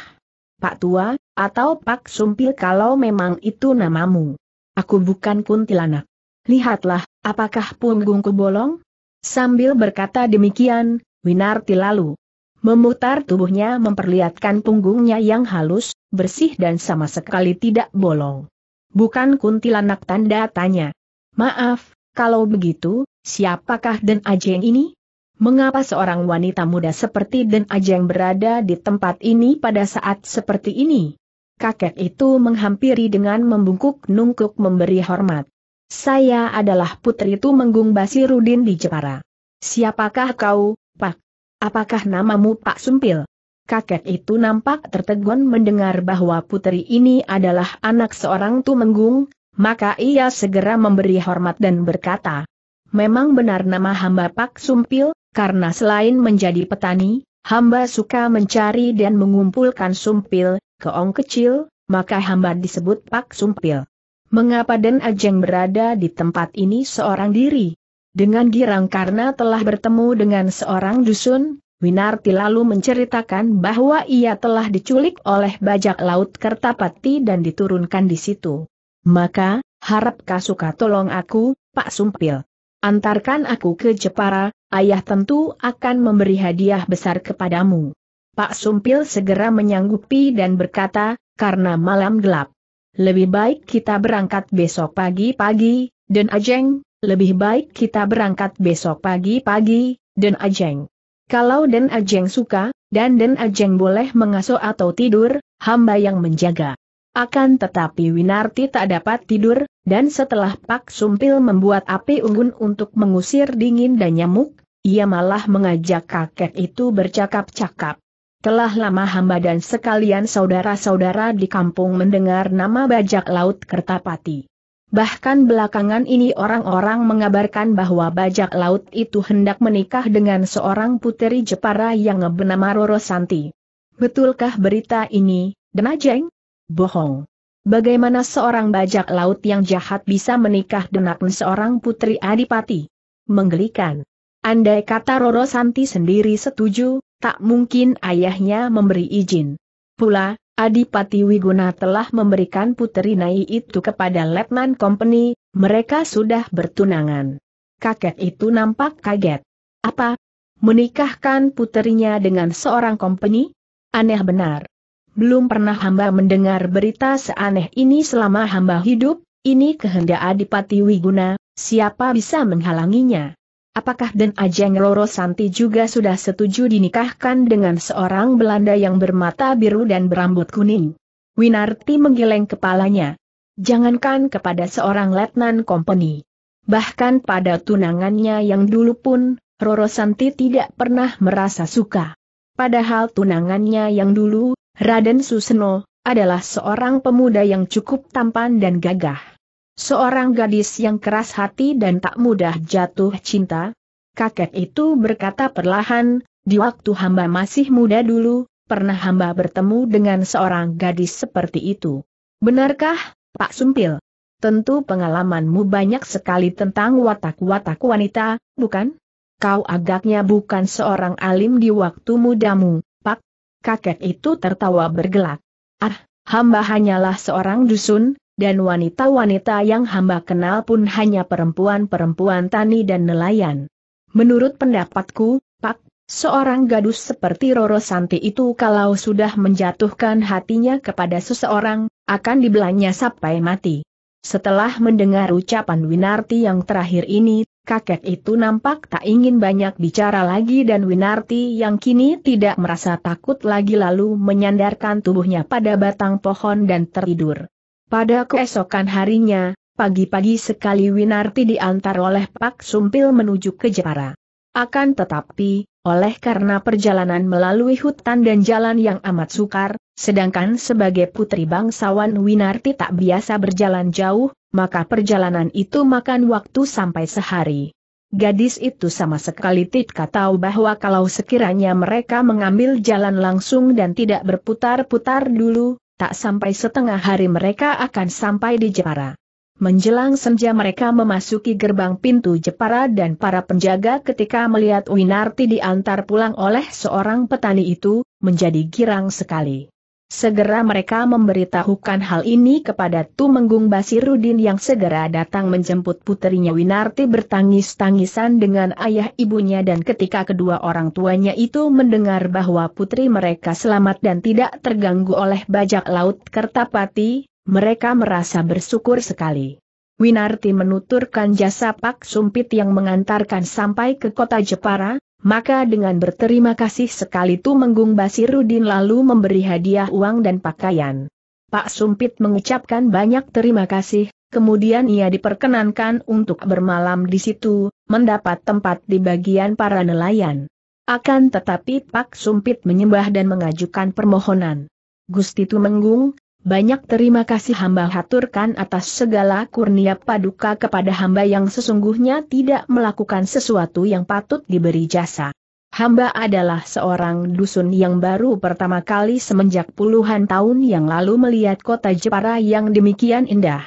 Pak Tua, atau Pak Sumpil kalau memang itu namamu. Aku bukan kuntilanak lihatlah, apakah punggungku bolong? Sambil berkata demikian, Winarti lalu memutar tubuhnya memperlihatkan punggungnya yang halus, bersih dan sama sekali tidak bolong. Bukan kuntilanak tanda tanya. Maaf, kalau begitu, siapakah Den Ajeng ini? Mengapa seorang wanita muda seperti Den Ajeng berada di tempat ini pada saat seperti ini? Kakek itu menghampiri dengan membungkuk-nungkuk memberi hormat. Saya adalah putri Tumenggung Basirudin di Jepara. Siapakah kau, Pak? Apakah namamu Pak Sumpil? Kakek itu nampak tertegun mendengar bahwa putri ini adalah anak seorang tumenggung, maka ia segera memberi hormat dan berkata, Memang benar nama hamba Pak Sumpil, karena selain menjadi petani, hamba suka mencari dan mengumpulkan sumpil, keong kecil, maka hamba disebut Pak Sumpil. Mengapa Den Ajeng berada di tempat ini seorang diri? Dengan girang karena telah bertemu dengan seorang dusun, Winarti lalu menceritakan bahwa ia telah diculik oleh bajak laut Kertapati dan diturunkan di situ. Maka, harap Kasuka tolong aku, Pak Sumpil. Antarkan aku ke Jepara, ayah tentu akan memberi hadiah besar kepadamu. Pak Sumpil segera menyanggupi dan berkata, karena malam gelap. Lebih baik kita berangkat besok pagi-pagi, dan Ajeng, lebih baik kita berangkat besok pagi-pagi, dan Ajeng. Kalau dan Ajeng suka, dan dan Ajeng boleh mengasuh atau tidur, hamba yang menjaga. Akan tetapi Winarti tak dapat tidur, dan setelah Pak Sumpil membuat api unggun untuk mengusir dingin dan nyamuk, ia malah mengajak kakek itu bercakap-cakap. Telah lama hamba dan sekalian saudara-saudara di kampung mendengar nama bajak laut Kertapati. Bahkan belakangan ini orang-orang mengabarkan bahwa bajak laut itu hendak menikah dengan seorang puteri Jepara yang bernama Roro Santi. Betulkah berita ini, Denajeng? Bohong. Bagaimana seorang bajak laut yang jahat bisa menikah dengan seorang putri adipati? Menggelikan. Andai kata Roro Santi sendiri setuju, tak mungkin ayahnya memberi izin. Pula, Adipati Wiguna telah memberikan puteri Nai itu kepada Letnan Company, mereka sudah bertunangan. Kakek itu nampak kaget. Apa? Menikahkan puterinya dengan seorang company? Aneh benar. Belum pernah hamba mendengar berita seaneh ini selama hamba hidup, ini kehendak Adipati Wiguna, siapa bisa menghalanginya? Apakah Den Ajeng Roro Santi juga sudah setuju dinikahkan dengan seorang Belanda yang bermata biru dan berambut kuning? Winarti menggeleng kepalanya. Jangankan kepada seorang letnan kompeni. Bahkan pada tunangannya yang dulu pun, Roro Santi tidak pernah merasa suka. Padahal tunangannya yang dulu, Raden Suseno, adalah seorang pemuda yang cukup tampan dan gagah. Seorang gadis yang keras hati dan tak mudah jatuh cinta? Kakek itu berkata perlahan, di waktu hamba masih muda dulu, pernah hamba bertemu dengan seorang gadis seperti itu. Benarkah, Pak Sumpil? Tentu pengalamanmu banyak sekali tentang watak-watak wanita, bukan? Kau agaknya bukan seorang alim di waktu mudamu, Pak. Kakek itu tertawa bergelak. Ah, hamba hanyalah seorang dusun, dan wanita-wanita yang hamba kenal pun hanya perempuan-perempuan tani dan nelayan. Menurut pendapatku, Pak, seorang gadus seperti Roro Santi itu kalau sudah menjatuhkan hatinya kepada seseorang, akan dibelanya sampai mati. Setelah mendengar ucapan Winarti yang terakhir ini, kakek itu nampak tak ingin banyak bicara lagi dan Winarti yang kini tidak merasa takut lagi lalu menyandarkan tubuhnya pada batang pohon dan tertidur. Pada keesokan harinya, pagi-pagi sekali Winarti diantar oleh Pak Sumpil menuju ke Jepara. Akan tetapi, oleh karena perjalanan melalui hutan dan jalan yang amat sukar, sedangkan sebagai putri bangsawan Winarti tak biasa berjalan jauh, maka perjalanan itu makan waktu sampai sehari. Gadis itu sama sekali tidak tahu bahwa kalau sekiranya mereka mengambil jalan langsung dan tidak berputar-putar dulu, Tak sampai setengah hari mereka akan sampai di Jepara. Menjelang senja mereka memasuki gerbang pintu Jepara dan para penjaga ketika melihat Winarti diantar pulang oleh seorang petani itu, menjadi girang sekali. Segera mereka memberitahukan hal ini kepada Tumenggung Basirudin yang segera datang menjemput putrinya Winarti bertangis-tangisan dengan ayah ibunya dan ketika kedua orang tuanya itu mendengar bahwa putri mereka selamat dan tidak terganggu oleh bajak laut Kertapati, mereka merasa bersyukur sekali. Winarti menuturkan jasa Pak Sumpit yang mengantarkan sampai ke kota Jepara, maka dengan berterima kasih sekali Menggung Basirudin lalu memberi hadiah uang dan pakaian. Pak Sumpit mengucapkan banyak terima kasih, kemudian ia diperkenankan untuk bermalam di situ, mendapat tempat di bagian para nelayan. Akan tetapi Pak Sumpit menyembah dan mengajukan permohonan. Gusti Tumenggung, banyak terima kasih hamba haturkan atas segala kurnia paduka kepada hamba yang sesungguhnya tidak melakukan sesuatu yang patut diberi jasa. Hamba adalah seorang dusun yang baru pertama kali semenjak puluhan tahun yang lalu melihat kota Jepara yang demikian indah.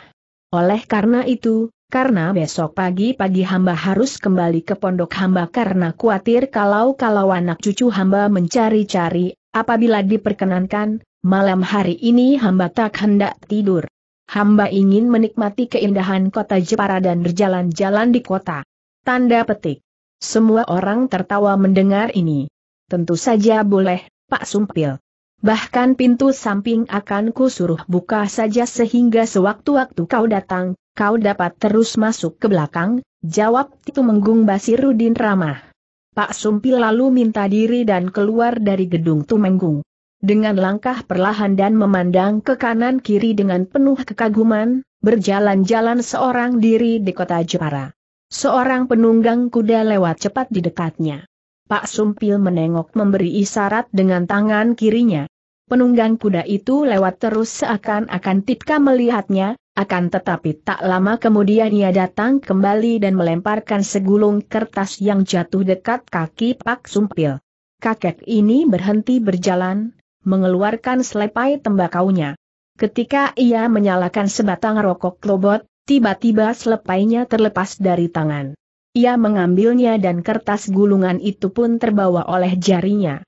Oleh karena itu, karena besok pagi-pagi hamba harus kembali ke pondok hamba karena khawatir kalau-kalau anak cucu hamba mencari-cari, apabila diperkenankan, malam hari ini hamba tak hendak tidur. Hamba ingin menikmati keindahan kota Jepara dan berjalan-jalan di kota. Tanda petik. Semua orang tertawa mendengar ini. Tentu saja boleh, Pak Sumpil. Bahkan pintu samping akan kusuruh buka saja sehingga sewaktu-waktu kau datang, kau dapat terus masuk ke belakang, jawab Titu Menggung Basirudin ramah. Pak Sumpil lalu minta diri dan keluar dari gedung Tumenggung. Dengan langkah perlahan dan memandang ke kanan kiri dengan penuh kekaguman, berjalan-jalan seorang diri di kota Jepara. Seorang penunggang kuda lewat cepat di dekatnya. Pak Sumpil menengok memberi isyarat dengan tangan kirinya. Penunggang kuda itu lewat terus seakan-akan Titka melihatnya, akan tetapi tak lama kemudian ia datang kembali dan melemparkan segulung kertas yang jatuh dekat kaki Pak Sumpil. Kakek ini berhenti berjalan, mengeluarkan selepai tembakaunya. Ketika ia menyalakan sebatang rokok lobot, tiba-tiba selepainya terlepas dari tangan. Ia mengambilnya dan kertas gulungan itu pun terbawa oleh jarinya.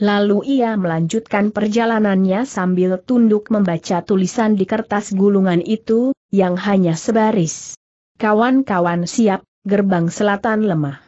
Lalu ia melanjutkan perjalanannya sambil tunduk membaca tulisan di kertas gulungan itu, yang hanya sebaris. Kawan-kawan siap, gerbang selatan lemah.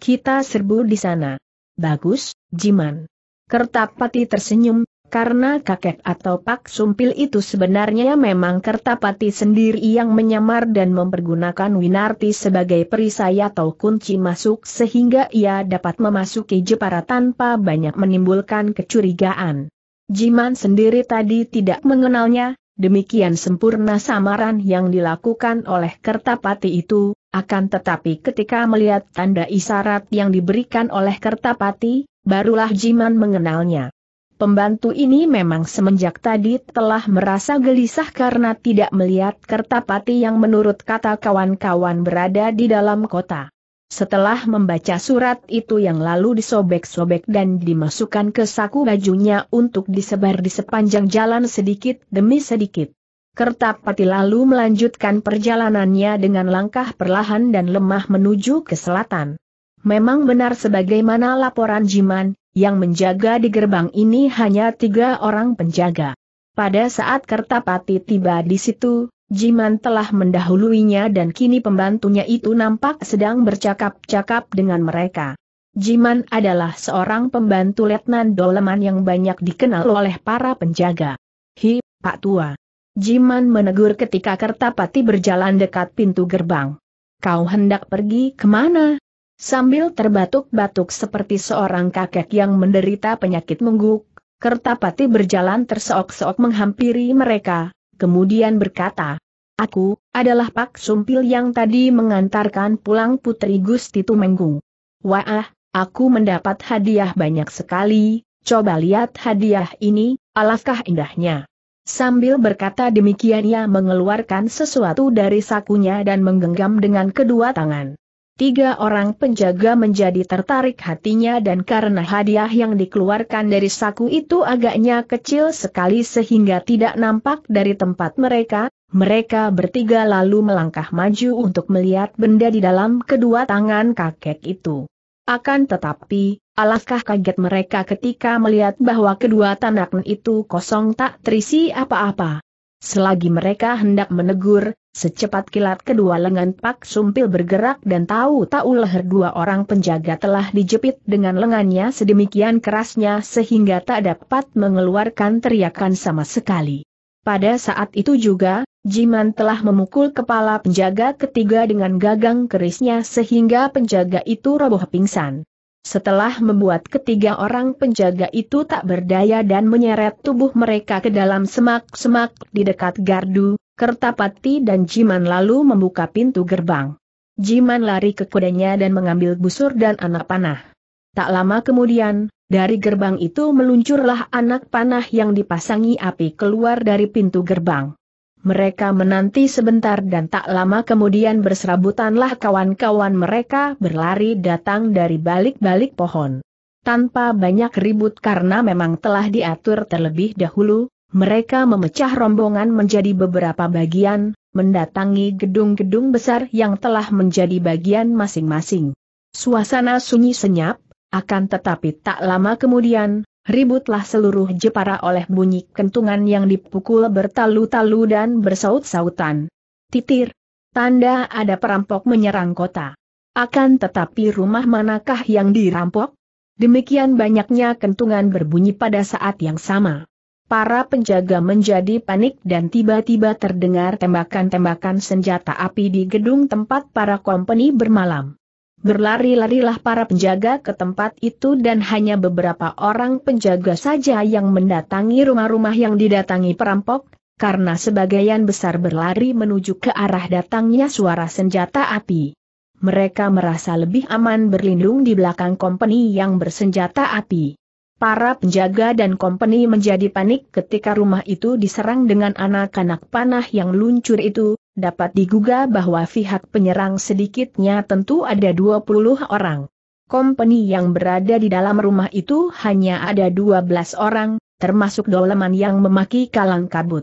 Kita serbu di sana. Bagus, Jiman. Kertapati tersenyum, karena kakek atau pak sumpil itu sebenarnya memang Kertapati sendiri yang menyamar dan mempergunakan Winarti sebagai perisai atau kunci masuk sehingga ia dapat memasuki Jepara tanpa banyak menimbulkan kecurigaan. Jiman sendiri tadi tidak mengenalnya, demikian sempurna samaran yang dilakukan oleh Kertapati itu, akan tetapi ketika melihat tanda isyarat yang diberikan oleh Kertapati, Barulah Jiman mengenalnya. Pembantu ini memang semenjak tadi telah merasa gelisah karena tidak melihat Kertapati yang menurut kata kawan-kawan berada di dalam kota. Setelah membaca surat itu yang lalu disobek-sobek dan dimasukkan ke saku bajunya untuk disebar di sepanjang jalan sedikit demi sedikit. Kertapati lalu melanjutkan perjalanannya dengan langkah perlahan dan lemah menuju ke selatan. Memang benar sebagaimana laporan Jiman, yang menjaga di gerbang ini hanya tiga orang penjaga. Pada saat Kertapati tiba di situ, Jiman telah mendahuluinya dan kini pembantunya itu nampak sedang bercakap-cakap dengan mereka. Jiman adalah seorang pembantu Letnan Doleman yang banyak dikenal oleh para penjaga. Hi, Pak Tua. Jiman menegur ketika Kertapati berjalan dekat pintu gerbang. Kau hendak pergi kemana? Sambil terbatuk-batuk seperti seorang kakek yang menderita penyakit mengguk, Kertapati berjalan terseok-seok menghampiri mereka, kemudian berkata, Aku, adalah Pak Sumpil yang tadi mengantarkan pulang Putri Gusti Tumenggung. Wah, aku mendapat hadiah banyak sekali, coba lihat hadiah ini, alangkah indahnya. Sambil berkata demikian ia mengeluarkan sesuatu dari sakunya dan menggenggam dengan kedua tangan. Tiga orang penjaga menjadi tertarik hatinya dan karena hadiah yang dikeluarkan dari saku itu agaknya kecil sekali sehingga tidak nampak dari tempat mereka, mereka bertiga lalu melangkah maju untuk melihat benda di dalam kedua tangan kakek itu. Akan tetapi, alangkah kaget mereka ketika melihat bahwa kedua tangan itu kosong tak terisi apa-apa. Selagi mereka hendak menegur, Secepat kilat kedua lengan Pak Sumpil bergerak dan tahu-tahu leher dua orang penjaga telah dijepit dengan lengannya sedemikian kerasnya sehingga tak dapat mengeluarkan teriakan sama sekali. Pada saat itu juga, Jiman telah memukul kepala penjaga ketiga dengan gagang kerisnya sehingga penjaga itu roboh pingsan. Setelah membuat ketiga orang penjaga itu tak berdaya dan menyeret tubuh mereka ke dalam semak-semak di dekat gardu, Kertapati dan Jiman lalu membuka pintu gerbang. Jiman lari ke kudanya dan mengambil busur dan anak panah. Tak lama kemudian, dari gerbang itu meluncurlah anak panah yang dipasangi api keluar dari pintu gerbang. Mereka menanti sebentar dan tak lama kemudian berserabutanlah kawan-kawan mereka berlari datang dari balik-balik pohon. Tanpa banyak ribut karena memang telah diatur terlebih dahulu, mereka memecah rombongan menjadi beberapa bagian, mendatangi gedung-gedung besar yang telah menjadi bagian masing-masing. Suasana sunyi senyap, akan tetapi tak lama kemudian, ributlah seluruh Jepara oleh bunyi kentungan yang dipukul bertalu-talu dan bersaut-sautan. Titir. Tanda ada perampok menyerang kota. Akan tetapi rumah manakah yang dirampok? Demikian banyaknya kentungan berbunyi pada saat yang sama para penjaga menjadi panik dan tiba-tiba terdengar tembakan-tembakan senjata api di gedung tempat para kompeni bermalam. Berlari-larilah para penjaga ke tempat itu dan hanya beberapa orang penjaga saja yang mendatangi rumah-rumah yang didatangi perampok, karena sebagian besar berlari menuju ke arah datangnya suara senjata api. Mereka merasa lebih aman berlindung di belakang kompeni yang bersenjata api. Para penjaga dan kompeni menjadi panik ketika rumah itu diserang dengan anak-anak panah yang luncur itu, dapat diguga bahwa pihak penyerang sedikitnya tentu ada 20 orang. Kompeni yang berada di dalam rumah itu hanya ada 12 orang, termasuk Doleman yang memaki kalang kabut.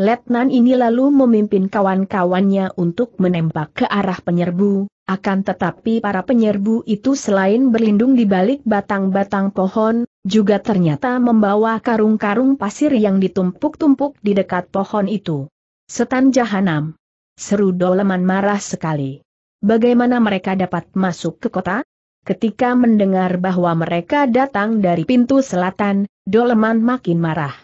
Letnan ini lalu memimpin kawan-kawannya untuk menembak ke arah penyerbu, akan tetapi para penyerbu itu selain berlindung di balik batang-batang pohon, juga ternyata membawa karung-karung pasir yang ditumpuk-tumpuk di dekat pohon itu. Setan Jahanam. Seru Doleman marah sekali. Bagaimana mereka dapat masuk ke kota? Ketika mendengar bahwa mereka datang dari pintu selatan, Doleman makin marah.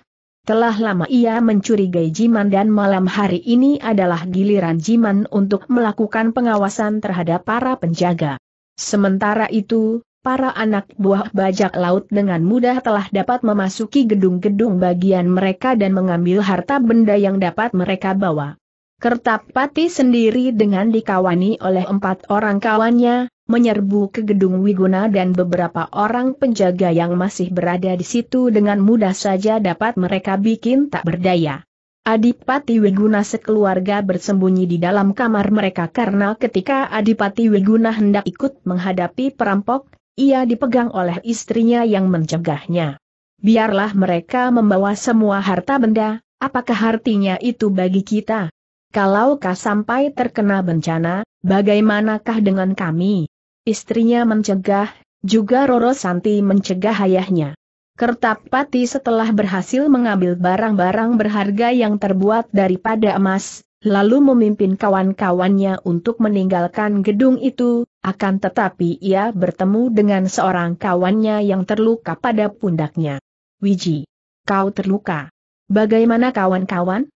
Telah lama ia mencurigai Jiman dan malam hari ini adalah giliran Jiman untuk melakukan pengawasan terhadap para penjaga. Sementara itu, para anak buah bajak laut dengan mudah telah dapat memasuki gedung-gedung bagian mereka dan mengambil harta benda yang dapat mereka bawa. Kertapati sendiri dengan dikawani oleh empat orang kawannya, menyerbu ke gedung Wiguna dan beberapa orang penjaga yang masih berada di situ dengan mudah saja dapat mereka bikin tak berdaya. Adipati Wiguna sekeluarga bersembunyi di dalam kamar mereka karena ketika Adipati Wiguna hendak ikut menghadapi perampok, ia dipegang oleh istrinya yang mencegahnya. Biarlah mereka membawa semua harta benda, apakah artinya itu bagi kita? Kalau kah sampai terkena bencana, bagaimanakah dengan kami? Istrinya mencegah, juga Roro Santi mencegah ayahnya. Kertapati setelah berhasil mengambil barang-barang berharga yang terbuat daripada emas, lalu memimpin kawan-kawannya untuk meninggalkan gedung itu, akan tetapi ia bertemu dengan seorang kawannya yang terluka pada pundaknya. Wiji, kau terluka. Bagaimana kawan-kawan?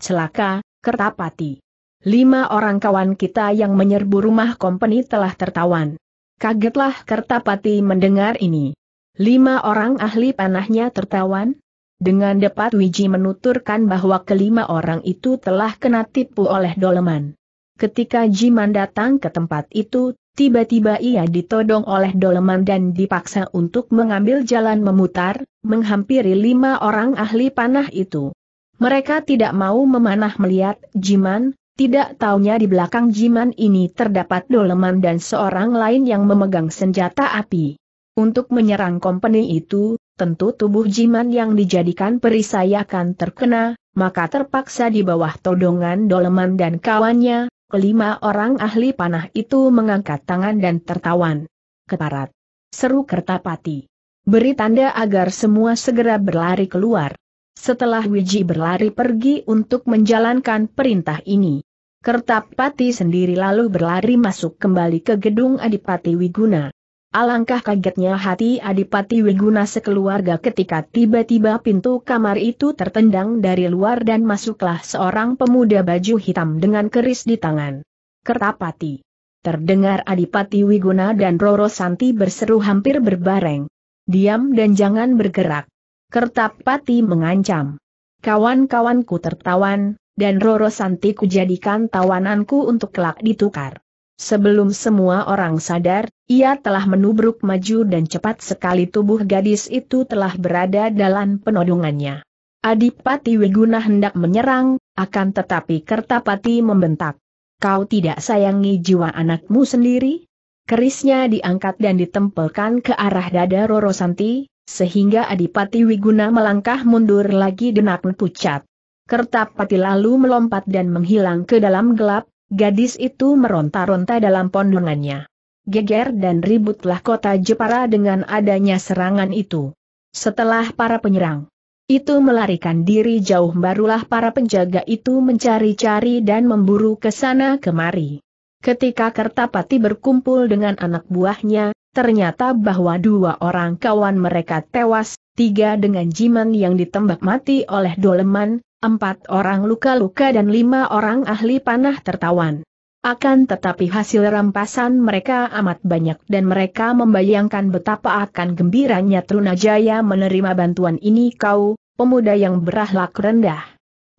Celaka, Kertapati. Lima orang kawan kita yang menyerbu rumah kompeni telah tertawan. Kagetlah Kertapati mendengar ini. Lima orang ahli panahnya tertawan, dengan dapat Wiji menuturkan bahwa kelima orang itu telah kena tipu oleh Doleman. Ketika Jiman datang ke tempat itu, tiba-tiba ia ditodong oleh Doleman dan dipaksa untuk mengambil jalan memutar, menghampiri lima orang ahli panah itu. Mereka tidak mau memanah melihat Jiman, tidak taunya di belakang Jiman ini terdapat Doleman dan seorang lain yang memegang senjata api. Untuk menyerang kompeni itu, tentu tubuh Jiman yang dijadikan perisai akan terkena, maka terpaksa di bawah todongan Doleman dan kawannya, kelima orang ahli panah itu mengangkat tangan dan tertawan. Keparat! Seru Kertapati. Beri tanda agar semua segera berlari keluar. Setelah Wiji berlari pergi untuk menjalankan perintah ini. Kertapati sendiri lalu berlari masuk kembali ke gedung Adipati Wiguna. Alangkah kagetnya hati Adipati Wiguna sekeluarga ketika tiba-tiba pintu kamar itu tertendang dari luar dan masuklah seorang pemuda baju hitam dengan keris di tangan. Kertapati. Terdengar Adipati Wiguna dan Roro Santi berseru hampir berbareng. Diam dan jangan bergerak. Kertapati mengancam. Kawan-kawanku tertawan, dan Roro Santi kujadikan tawananku untuk kelak ditukar. Sebelum semua orang sadar, ia telah menubruk maju dan cepat sekali tubuh gadis itu telah berada dalam penodongannya. Adipati Wiguna hendak menyerang, akan tetapi Kertapati membentak. Kau tidak sayangi jiwa anakmu sendiri? Kerisnya diangkat dan ditempelkan ke arah dada Roro Santi, sehingga Adipati Wiguna melangkah mundur lagi denak pucat. Kertapati lalu melompat dan menghilang ke dalam gelap, Gadis itu meronta-ronta dalam pondongannya. Geger dan ributlah kota Jepara dengan adanya serangan itu. Setelah para penyerang itu melarikan diri jauh barulah para penjaga itu mencari-cari dan memburu ke sana kemari. Ketika Kertapati berkumpul dengan anak buahnya, ternyata bahwa dua orang kawan mereka tewas, tiga dengan jiman yang ditembak mati oleh doleman, empat orang luka-luka dan lima orang ahli panah tertawan. Akan tetapi hasil rampasan mereka amat banyak dan mereka membayangkan betapa akan gembiranya Trunajaya menerima bantuan ini kau, pemuda yang berahlak rendah.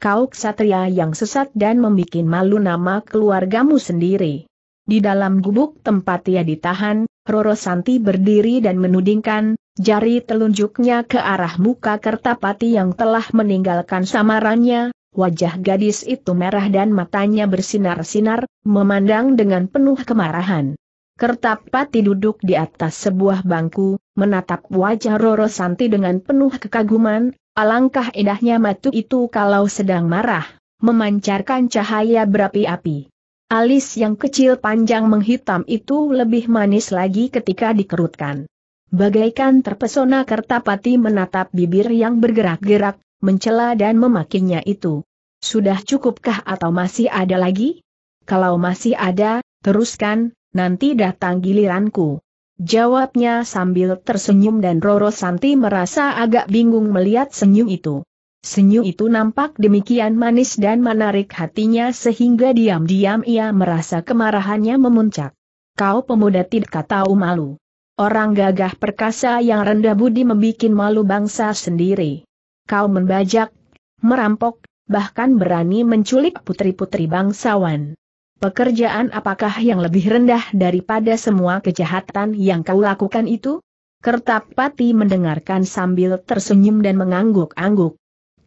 Kau ksatria yang sesat dan membuat malu nama keluargamu sendiri. Di dalam gubuk tempat ia ditahan, Roro Santi berdiri dan menudingkan, Jari telunjuknya ke arah muka Kertapati yang telah meninggalkan samarannya, wajah gadis itu merah dan matanya bersinar-sinar, memandang dengan penuh kemarahan. Kertapati duduk di atas sebuah bangku, menatap wajah Roro Santi dengan penuh kekaguman, alangkah indahnya matu itu kalau sedang marah, memancarkan cahaya berapi-api. Alis yang kecil panjang menghitam itu lebih manis lagi ketika dikerutkan. Bagaikan terpesona Kertapati menatap bibir yang bergerak-gerak, mencela dan memakinya itu. Sudah cukupkah atau masih ada lagi? Kalau masih ada, teruskan, nanti datang giliranku. Jawabnya sambil tersenyum dan Roro Santi merasa agak bingung melihat senyum itu. Senyum itu nampak demikian manis dan menarik hatinya sehingga diam-diam ia merasa kemarahannya memuncak. Kau pemuda tidak tahu malu. Orang gagah perkasa yang rendah budi membuat malu bangsa sendiri. Kau membajak, merampok, bahkan berani menculik putri-putri bangsawan. Pekerjaan apakah yang lebih rendah daripada semua kejahatan yang kau lakukan itu? Kertapati mendengarkan sambil tersenyum dan mengangguk-angguk.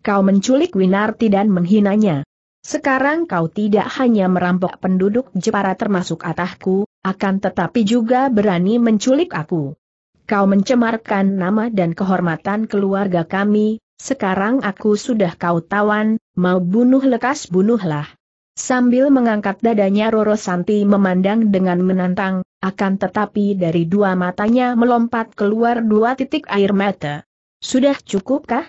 Kau menculik Winarti dan menghinanya. Sekarang kau tidak hanya merampok penduduk Jepara termasuk atahku, akan tetapi juga berani menculik aku. Kau mencemarkan nama dan kehormatan keluarga kami, sekarang aku sudah kau tawan, mau bunuh lekas bunuhlah. Sambil mengangkat dadanya Roro Santi memandang dengan menantang, akan tetapi dari dua matanya melompat keluar dua titik air mata. Sudah cukupkah?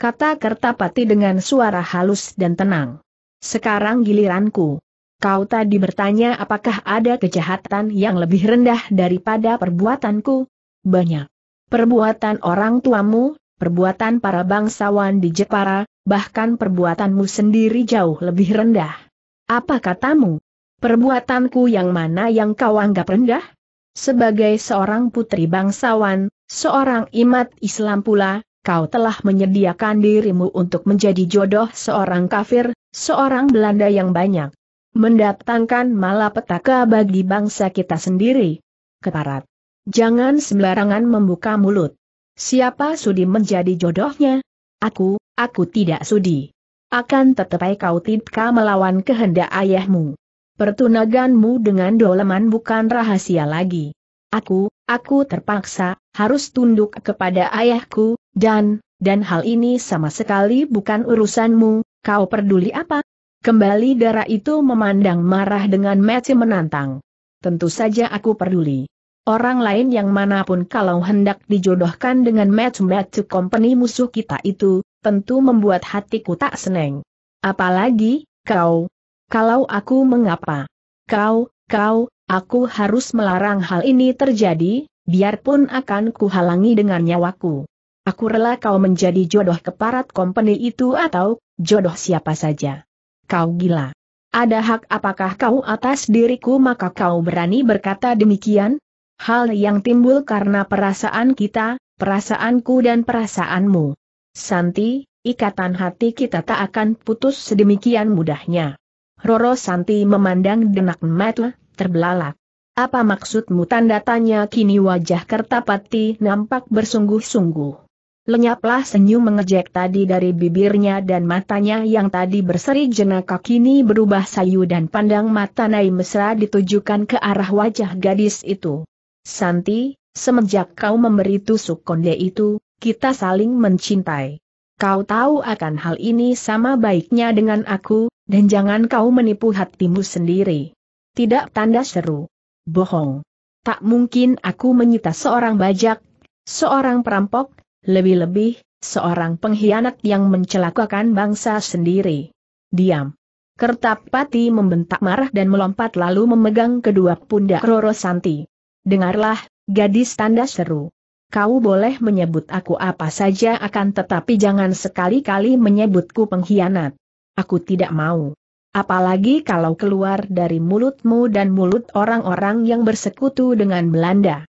Kata Kertapati dengan suara halus dan tenang. Sekarang giliranku. Kau tadi bertanya apakah ada kejahatan yang lebih rendah daripada perbuatanku? Banyak. Perbuatan orang tuamu, perbuatan para bangsawan di Jepara, bahkan perbuatanmu sendiri jauh lebih rendah. Apa katamu? Perbuatanku yang mana yang kau anggap rendah? Sebagai seorang putri bangsawan, seorang imat Islam pula, kau telah menyediakan dirimu untuk menjadi jodoh seorang kafir, seorang Belanda yang banyak mendatangkan malapetaka bagi bangsa kita sendiri. Keparat. Jangan sembarangan membuka mulut. Siapa sudi menjadi jodohnya? Aku, aku tidak sudi. Akan tetapi kau tidak melawan kehendak ayahmu. Pertunaganmu dengan doleman bukan rahasia lagi. Aku, aku terpaksa, harus tunduk kepada ayahku, dan, dan hal ini sama sekali bukan urusanmu, kau peduli apa? Kembali darah itu memandang marah dengan mati menantang. Tentu saja aku peduli. Orang lain yang manapun kalau hendak dijodohkan dengan match-match company musuh kita itu, tentu membuat hatiku tak seneng. Apalagi, kau. Kalau aku mengapa? Kau, kau, aku harus melarang hal ini terjadi, biarpun akan kuhalangi dengan nyawaku. Aku rela kau menjadi jodoh keparat company itu atau jodoh siapa saja kau gila. Ada hak apakah kau atas diriku maka kau berani berkata demikian? Hal yang timbul karena perasaan kita, perasaanku dan perasaanmu. Santi, ikatan hati kita tak akan putus sedemikian mudahnya. Roro Santi memandang denak metu, terbelalak. Apa maksudmu tanda tanya kini wajah Kertapati nampak bersungguh-sungguh. Lenyaplah senyum mengejek tadi dari bibirnya dan matanya yang tadi berseri jenaka kini berubah sayu dan pandang mata Nai Mesra ditujukan ke arah wajah gadis itu. Santi, semenjak kau memberi tusuk konde itu, kita saling mencintai. Kau tahu akan hal ini sama baiknya dengan aku, dan jangan kau menipu hatimu sendiri. Tidak tanda seru. Bohong. Tak mungkin aku menyita seorang bajak, seorang perampok, lebih-lebih, seorang pengkhianat yang mencelakakan bangsa sendiri. Diam. Kertapati membentak marah dan melompat lalu memegang kedua pundak Roro Santi. Dengarlah, gadis tanda seru. Kau boleh menyebut aku apa saja akan tetapi jangan sekali-kali menyebutku pengkhianat. Aku tidak mau. Apalagi kalau keluar dari mulutmu dan mulut orang-orang yang bersekutu dengan Belanda.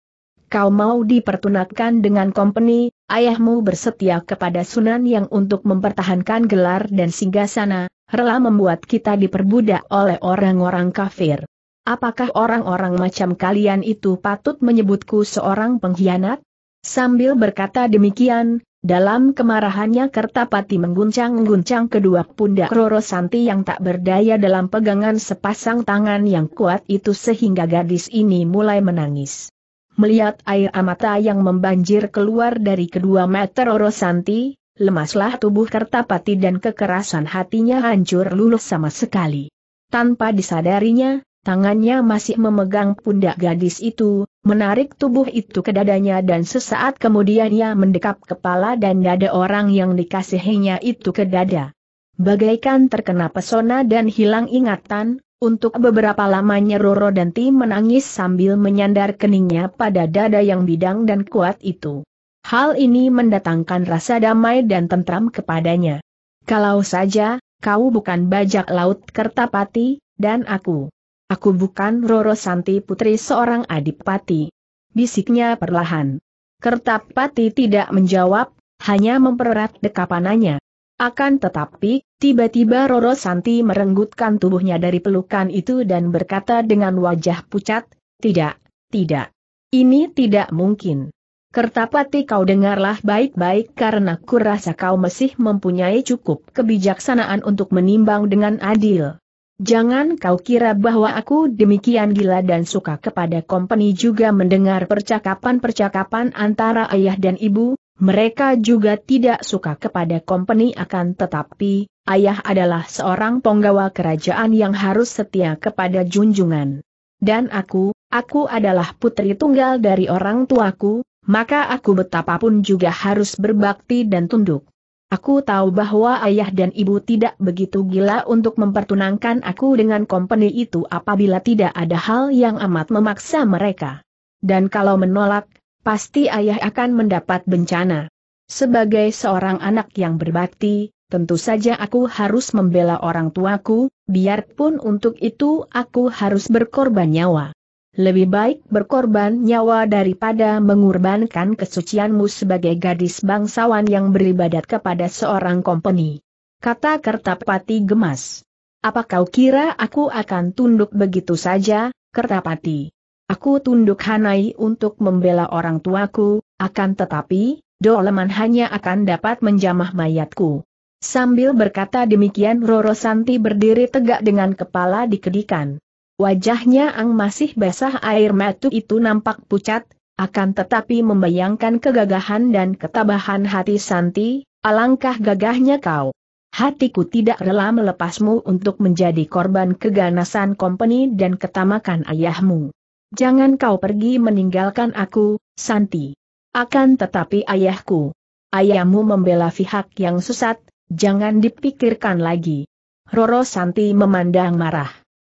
Kau mau dipertunatkan dengan kompeni, ayahmu bersetia kepada Sunan yang untuk mempertahankan gelar dan singgasana, rela membuat kita diperbudak oleh orang-orang kafir. Apakah orang-orang macam kalian itu patut menyebutku seorang pengkhianat? Sambil berkata demikian, dalam kemarahannya Kertapati mengguncang-guncang kedua pundak Roro Santi yang tak berdaya dalam pegangan sepasang tangan yang kuat itu sehingga gadis ini mulai menangis. Melihat air amata yang membanjir keluar dari kedua mata Orosanti, lemaslah tubuh Kertapati dan kekerasan hatinya hancur luluh sama sekali. Tanpa disadarinya, tangannya masih memegang pundak gadis itu, menarik tubuh itu ke dadanya dan sesaat kemudian ia mendekap kepala dan dada orang yang dikasihinya itu ke dada. Bagaikan terkena pesona dan hilang ingatan, untuk beberapa lamanya Roro dan Ti menangis sambil menyandar keningnya pada dada yang bidang dan kuat itu. Hal ini mendatangkan rasa damai dan tentram kepadanya. Kalau saja, kau bukan bajak laut Kertapati, dan aku. Aku bukan Roro Santi putri seorang adipati. Bisiknya perlahan. Kertapati tidak menjawab, hanya mempererat dekapanannya. Akan tetapi, tiba-tiba Roro Santi merenggutkan tubuhnya dari pelukan itu dan berkata dengan wajah pucat, tidak, tidak. Ini tidak mungkin. Kertapati kau dengarlah baik-baik karena kurasa kau masih mempunyai cukup kebijaksanaan untuk menimbang dengan adil. Jangan kau kira bahwa aku demikian gila dan suka kepada kompeni juga mendengar percakapan-percakapan antara ayah dan ibu, mereka juga tidak suka kepada company akan tetapi, ayah adalah seorang penggawa kerajaan yang harus setia kepada junjungan. Dan aku, aku adalah putri tunggal dari orang tuaku, maka aku betapapun juga harus berbakti dan tunduk. Aku tahu bahwa ayah dan ibu tidak begitu gila untuk mempertunangkan aku dengan company itu apabila tidak ada hal yang amat memaksa mereka. Dan kalau menolak, pasti ayah akan mendapat bencana. Sebagai seorang anak yang berbakti, tentu saja aku harus membela orang tuaku, biarpun untuk itu aku harus berkorban nyawa. Lebih baik berkorban nyawa daripada mengorbankan kesucianmu sebagai gadis bangsawan yang beribadat kepada seorang kompeni. Kata Kertapati gemas. Apa kau kira aku akan tunduk begitu saja, Kertapati? Aku tunduk Hanai untuk membela orang tuaku, akan tetapi, Doleman hanya akan dapat menjamah mayatku. Sambil berkata demikian Roro Santi berdiri tegak dengan kepala dikedikan. Wajahnya ang masih basah air matu itu nampak pucat, akan tetapi membayangkan kegagahan dan ketabahan hati Santi, alangkah gagahnya kau. Hatiku tidak rela melepasmu untuk menjadi korban keganasan kompeni dan ketamakan ayahmu. Jangan kau pergi meninggalkan aku, Santi. Akan tetapi ayahku. Ayahmu membela pihak yang sesat, jangan dipikirkan lagi. Roro Santi memandang marah.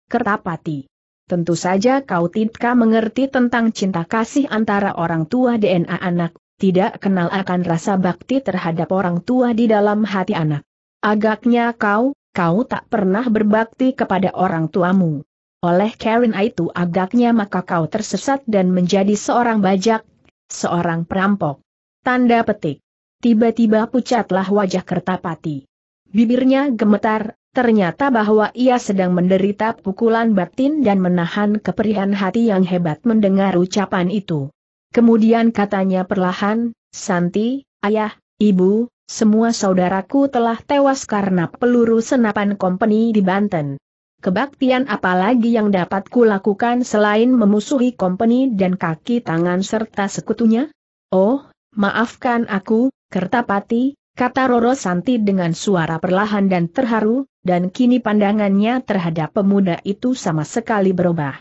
Kertapati. Tentu saja kau tidak mengerti tentang cinta kasih antara orang tua DNA anak, tidak kenal akan rasa bakti terhadap orang tua di dalam hati anak. Agaknya kau, kau tak pernah berbakti kepada orang tuamu oleh Karen itu agaknya maka kau tersesat dan menjadi seorang bajak, seorang perampok. Tanda petik. Tiba-tiba pucatlah wajah Kertapati. Bibirnya gemetar, ternyata bahwa ia sedang menderita pukulan batin dan menahan keperihan hati yang hebat mendengar ucapan itu. Kemudian katanya perlahan, Santi, ayah, ibu, semua saudaraku telah tewas karena peluru senapan kompeni di Banten. Kebaktian apalagi yang dapat kulakukan selain memusuhi kompeni dan kaki tangan serta sekutunya? Oh, maafkan aku, Kertapati, kata Roro Santi dengan suara perlahan dan terharu, dan kini pandangannya terhadap pemuda itu sama sekali berubah.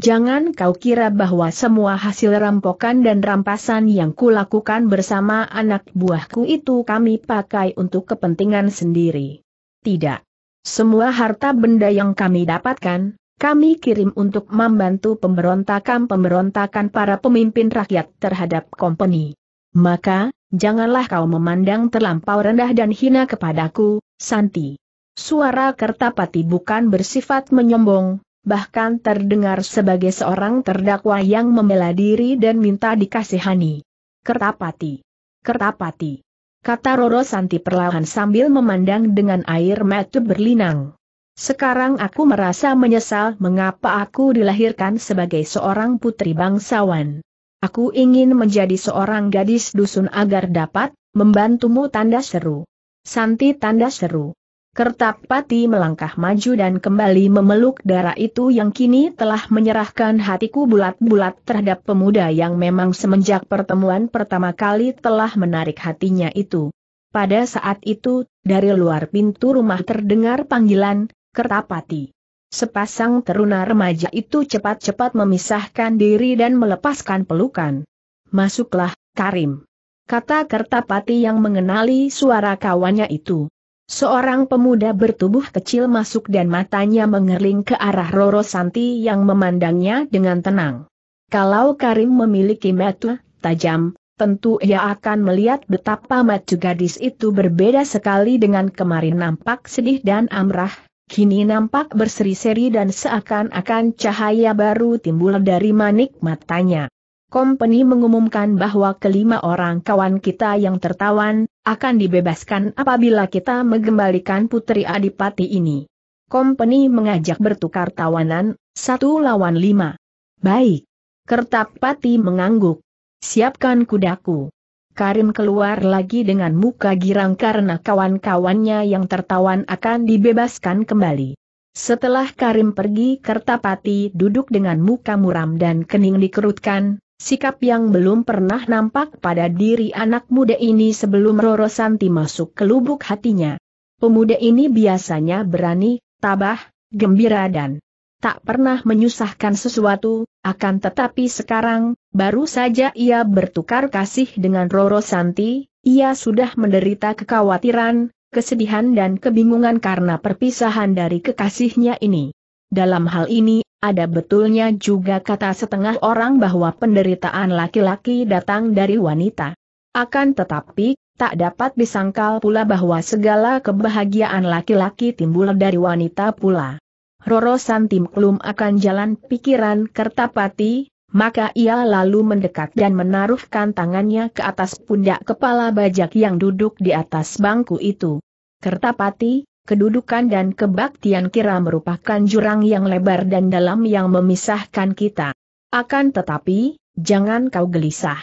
Jangan kau kira bahwa semua hasil rampokan dan rampasan yang kulakukan bersama anak buahku itu kami pakai untuk kepentingan sendiri. Tidak. Semua harta benda yang kami dapatkan, kami kirim untuk membantu pemberontakan-pemberontakan para pemimpin rakyat terhadap kompeni. Maka, janganlah kau memandang terlampau rendah dan hina kepadaku, Santi. Suara Kertapati bukan bersifat menyombong, bahkan terdengar sebagai seorang terdakwa yang membela diri dan minta dikasihani. Kertapati. Kertapati kata Roro Santi perlahan sambil memandang dengan air mata berlinang. Sekarang aku merasa menyesal mengapa aku dilahirkan sebagai seorang putri bangsawan. Aku ingin menjadi seorang gadis dusun agar dapat membantumu tanda seru. Santi tanda seru. Kertapati melangkah maju dan kembali memeluk darah itu yang kini telah menyerahkan hatiku bulat-bulat terhadap pemuda yang memang semenjak pertemuan pertama kali telah menarik hatinya itu. Pada saat itu, dari luar pintu rumah terdengar panggilan, Kertapati. Sepasang teruna remaja itu cepat-cepat memisahkan diri dan melepaskan pelukan. Masuklah, Karim. Kata Kertapati yang mengenali suara kawannya itu. Seorang pemuda bertubuh kecil masuk dan matanya mengerling ke arah Roro Santi yang memandangnya dengan tenang. Kalau Karim memiliki mata tajam, tentu ia akan melihat betapa mata gadis itu berbeda sekali dengan kemarin nampak sedih dan amrah, kini nampak berseri-seri dan seakan-akan cahaya baru timbul dari manik matanya. Kompeni mengumumkan bahwa kelima orang kawan kita yang tertawan, akan dibebaskan apabila kita mengembalikan putri adipati ini. Kompeni mengajak bertukar tawanan, satu lawan lima. Baik. Kertapati mengangguk. Siapkan kudaku. Karim keluar lagi dengan muka girang karena kawan-kawannya yang tertawan akan dibebaskan kembali. Setelah Karim pergi Kertapati duduk dengan muka muram dan kening dikerutkan, Sikap yang belum pernah nampak pada diri anak muda ini sebelum Roro Santi masuk ke lubuk hatinya. Pemuda ini biasanya berani, tabah, gembira dan tak pernah menyusahkan sesuatu, akan tetapi sekarang, baru saja ia bertukar kasih dengan Roro Santi, ia sudah menderita kekhawatiran, kesedihan dan kebingungan karena perpisahan dari kekasihnya ini. Dalam hal ini ada betulnya juga kata setengah orang bahwa penderitaan laki-laki datang dari wanita. Akan tetapi, tak dapat disangkal pula bahwa segala kebahagiaan laki-laki timbul dari wanita pula. Roro Klum akan jalan pikiran Kertapati, maka ia lalu mendekat dan menaruhkan tangannya ke atas pundak kepala bajak yang duduk di atas bangku itu. Kertapati, kedudukan dan kebaktian kira merupakan jurang yang lebar dan dalam yang memisahkan kita. Akan tetapi, jangan kau gelisah.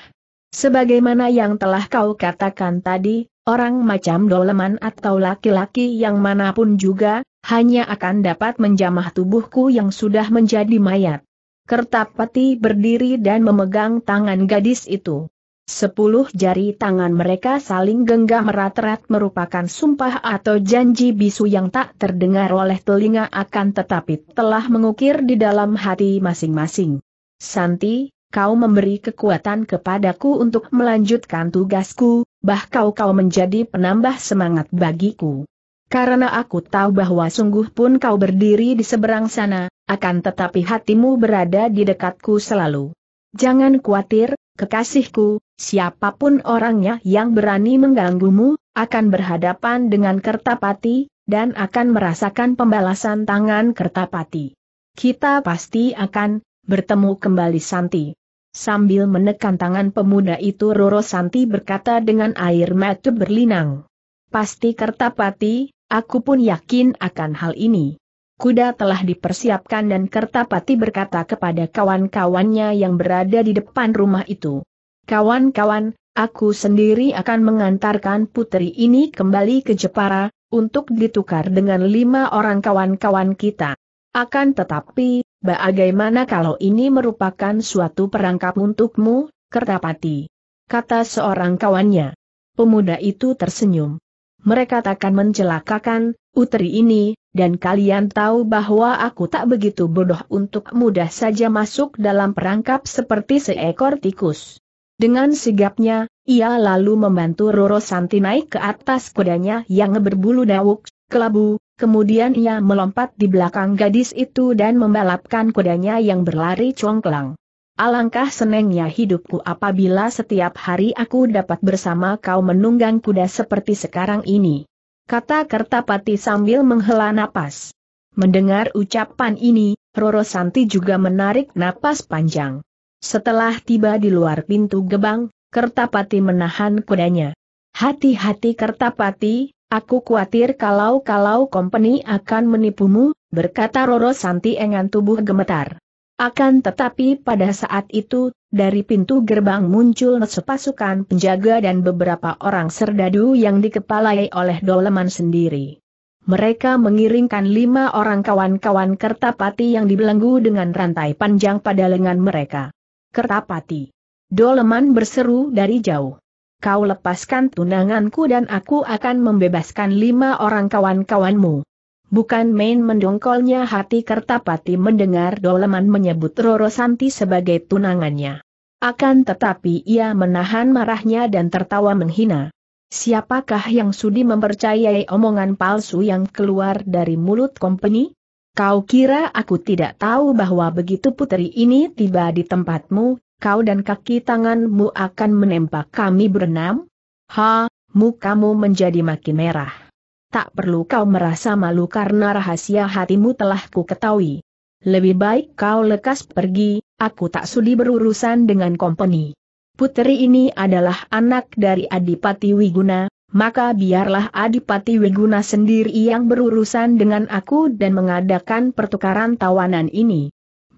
Sebagaimana yang telah kau katakan tadi, orang macam doleman atau laki-laki yang manapun juga, hanya akan dapat menjamah tubuhku yang sudah menjadi mayat. Kertapati berdiri dan memegang tangan gadis itu. Sepuluh jari tangan mereka saling genggam erat-erat merupakan sumpah atau janji bisu yang tak terdengar oleh telinga akan tetapi telah mengukir di dalam hati masing-masing. Santi, kau memberi kekuatan kepadaku untuk melanjutkan tugasku, bahkan kau menjadi penambah semangat bagiku. Karena aku tahu bahwa sungguh pun kau berdiri di seberang sana, akan tetapi hatimu berada di dekatku selalu. Jangan khawatir, Kekasihku, siapapun orangnya yang berani mengganggumu, akan berhadapan dengan Kertapati, dan akan merasakan pembalasan tangan Kertapati. Kita pasti akan bertemu kembali Santi. Sambil menekan tangan pemuda itu Roro Santi berkata dengan air mata berlinang. Pasti Kertapati, aku pun yakin akan hal ini kuda telah dipersiapkan dan Kertapati berkata kepada kawan-kawannya yang berada di depan rumah itu. Kawan-kawan, aku sendiri akan mengantarkan putri ini kembali ke Jepara, untuk ditukar dengan lima orang kawan-kawan kita. Akan tetapi, bagaimana kalau ini merupakan suatu perangkap untukmu, Kertapati? Kata seorang kawannya. Pemuda itu tersenyum. Mereka takkan mencelakakan, Utri ini, dan kalian tahu bahwa aku tak begitu bodoh untuk mudah saja masuk dalam perangkap seperti seekor tikus. Dengan sigapnya, ia lalu membantu Roro Santi naik ke atas kudanya yang berbulu dawuk, kelabu, kemudian ia melompat di belakang gadis itu dan membalapkan kudanya yang berlari congklang. Alangkah senengnya hidupku apabila setiap hari aku dapat bersama kau menunggang kuda seperti sekarang ini kata Kertapati sambil menghela napas. Mendengar ucapan ini, Roro Santi juga menarik napas panjang. Setelah tiba di luar pintu gebang, Kertapati menahan kudanya. Hati-hati Kertapati, aku khawatir kalau-kalau kompeni akan menipumu, berkata Roro Santi engan tubuh gemetar. Akan tetapi pada saat itu, dari pintu gerbang muncul sepasukan penjaga dan beberapa orang serdadu yang dikepalai oleh Doleman sendiri. Mereka mengiringkan lima orang kawan-kawan Kertapati yang dibelenggu dengan rantai panjang pada lengan mereka. Kertapati. Doleman berseru dari jauh. Kau lepaskan tunanganku dan aku akan membebaskan lima orang kawan-kawanmu. Bukan main mendongkolnya hati Kertapati mendengar Doleman menyebut Roro Santi sebagai tunangannya. Akan tetapi ia menahan marahnya dan tertawa menghina. Siapakah yang sudi mempercayai omongan palsu yang keluar dari mulut kompeni? Kau kira aku tidak tahu bahwa begitu putri ini tiba di tempatmu, kau dan kaki tanganmu akan menembak kami berenam? Ha, mukamu menjadi makin merah tak perlu kau merasa malu karena rahasia hatimu telah ku ketahui. Lebih baik kau lekas pergi, aku tak sudi berurusan dengan kompeni. Puteri ini adalah anak dari Adipati Wiguna, maka biarlah Adipati Wiguna sendiri yang berurusan dengan aku dan mengadakan pertukaran tawanan ini.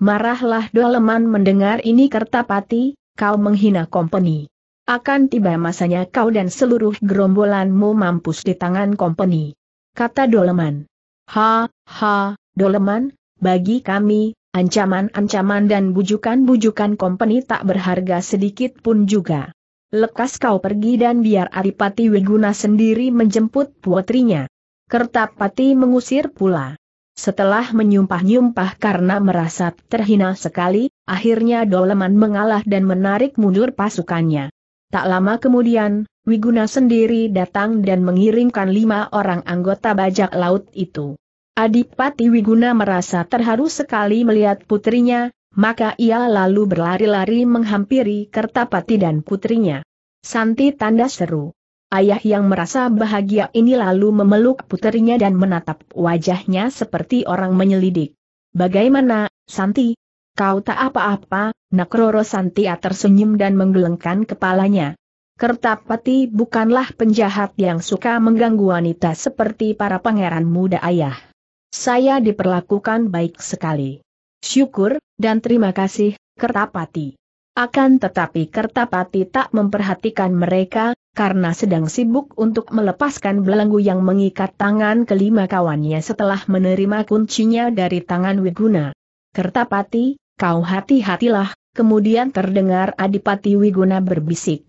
Marahlah Doleman mendengar ini Kertapati, kau menghina kompeni akan tiba masanya kau dan seluruh gerombolanmu mampus di tangan kompeni. Kata Doleman. Ha, ha, Doleman, bagi kami, ancaman-ancaman dan bujukan-bujukan kompeni tak berharga sedikit pun juga. Lekas kau pergi dan biar Aripati Weguna sendiri menjemput putrinya. Kertapati mengusir pula. Setelah menyumpah-nyumpah karena merasa terhina sekali, akhirnya Doleman mengalah dan menarik mundur pasukannya. Tak lama kemudian, Wiguna sendiri datang dan mengirimkan lima orang anggota bajak laut itu. Adipati Wiguna merasa terharu sekali melihat putrinya, maka ia lalu berlari-lari menghampiri Kertapati dan putrinya. Santi tanda seru. Ayah yang merasa bahagia ini lalu memeluk putrinya dan menatap wajahnya seperti orang menyelidik. Bagaimana, Santi, Kau tak apa-apa, Roro Santia tersenyum dan menggelengkan kepalanya. Kertapati bukanlah penjahat yang suka mengganggu wanita seperti para pangeran muda ayah. Saya diperlakukan baik sekali. Syukur, dan terima kasih, Kertapati. Akan tetapi Kertapati tak memperhatikan mereka, karena sedang sibuk untuk melepaskan belenggu yang mengikat tangan kelima kawannya setelah menerima kuncinya dari tangan Wiguna. Kertapati, kau hati-hatilah, kemudian terdengar Adipati Wiguna berbisik.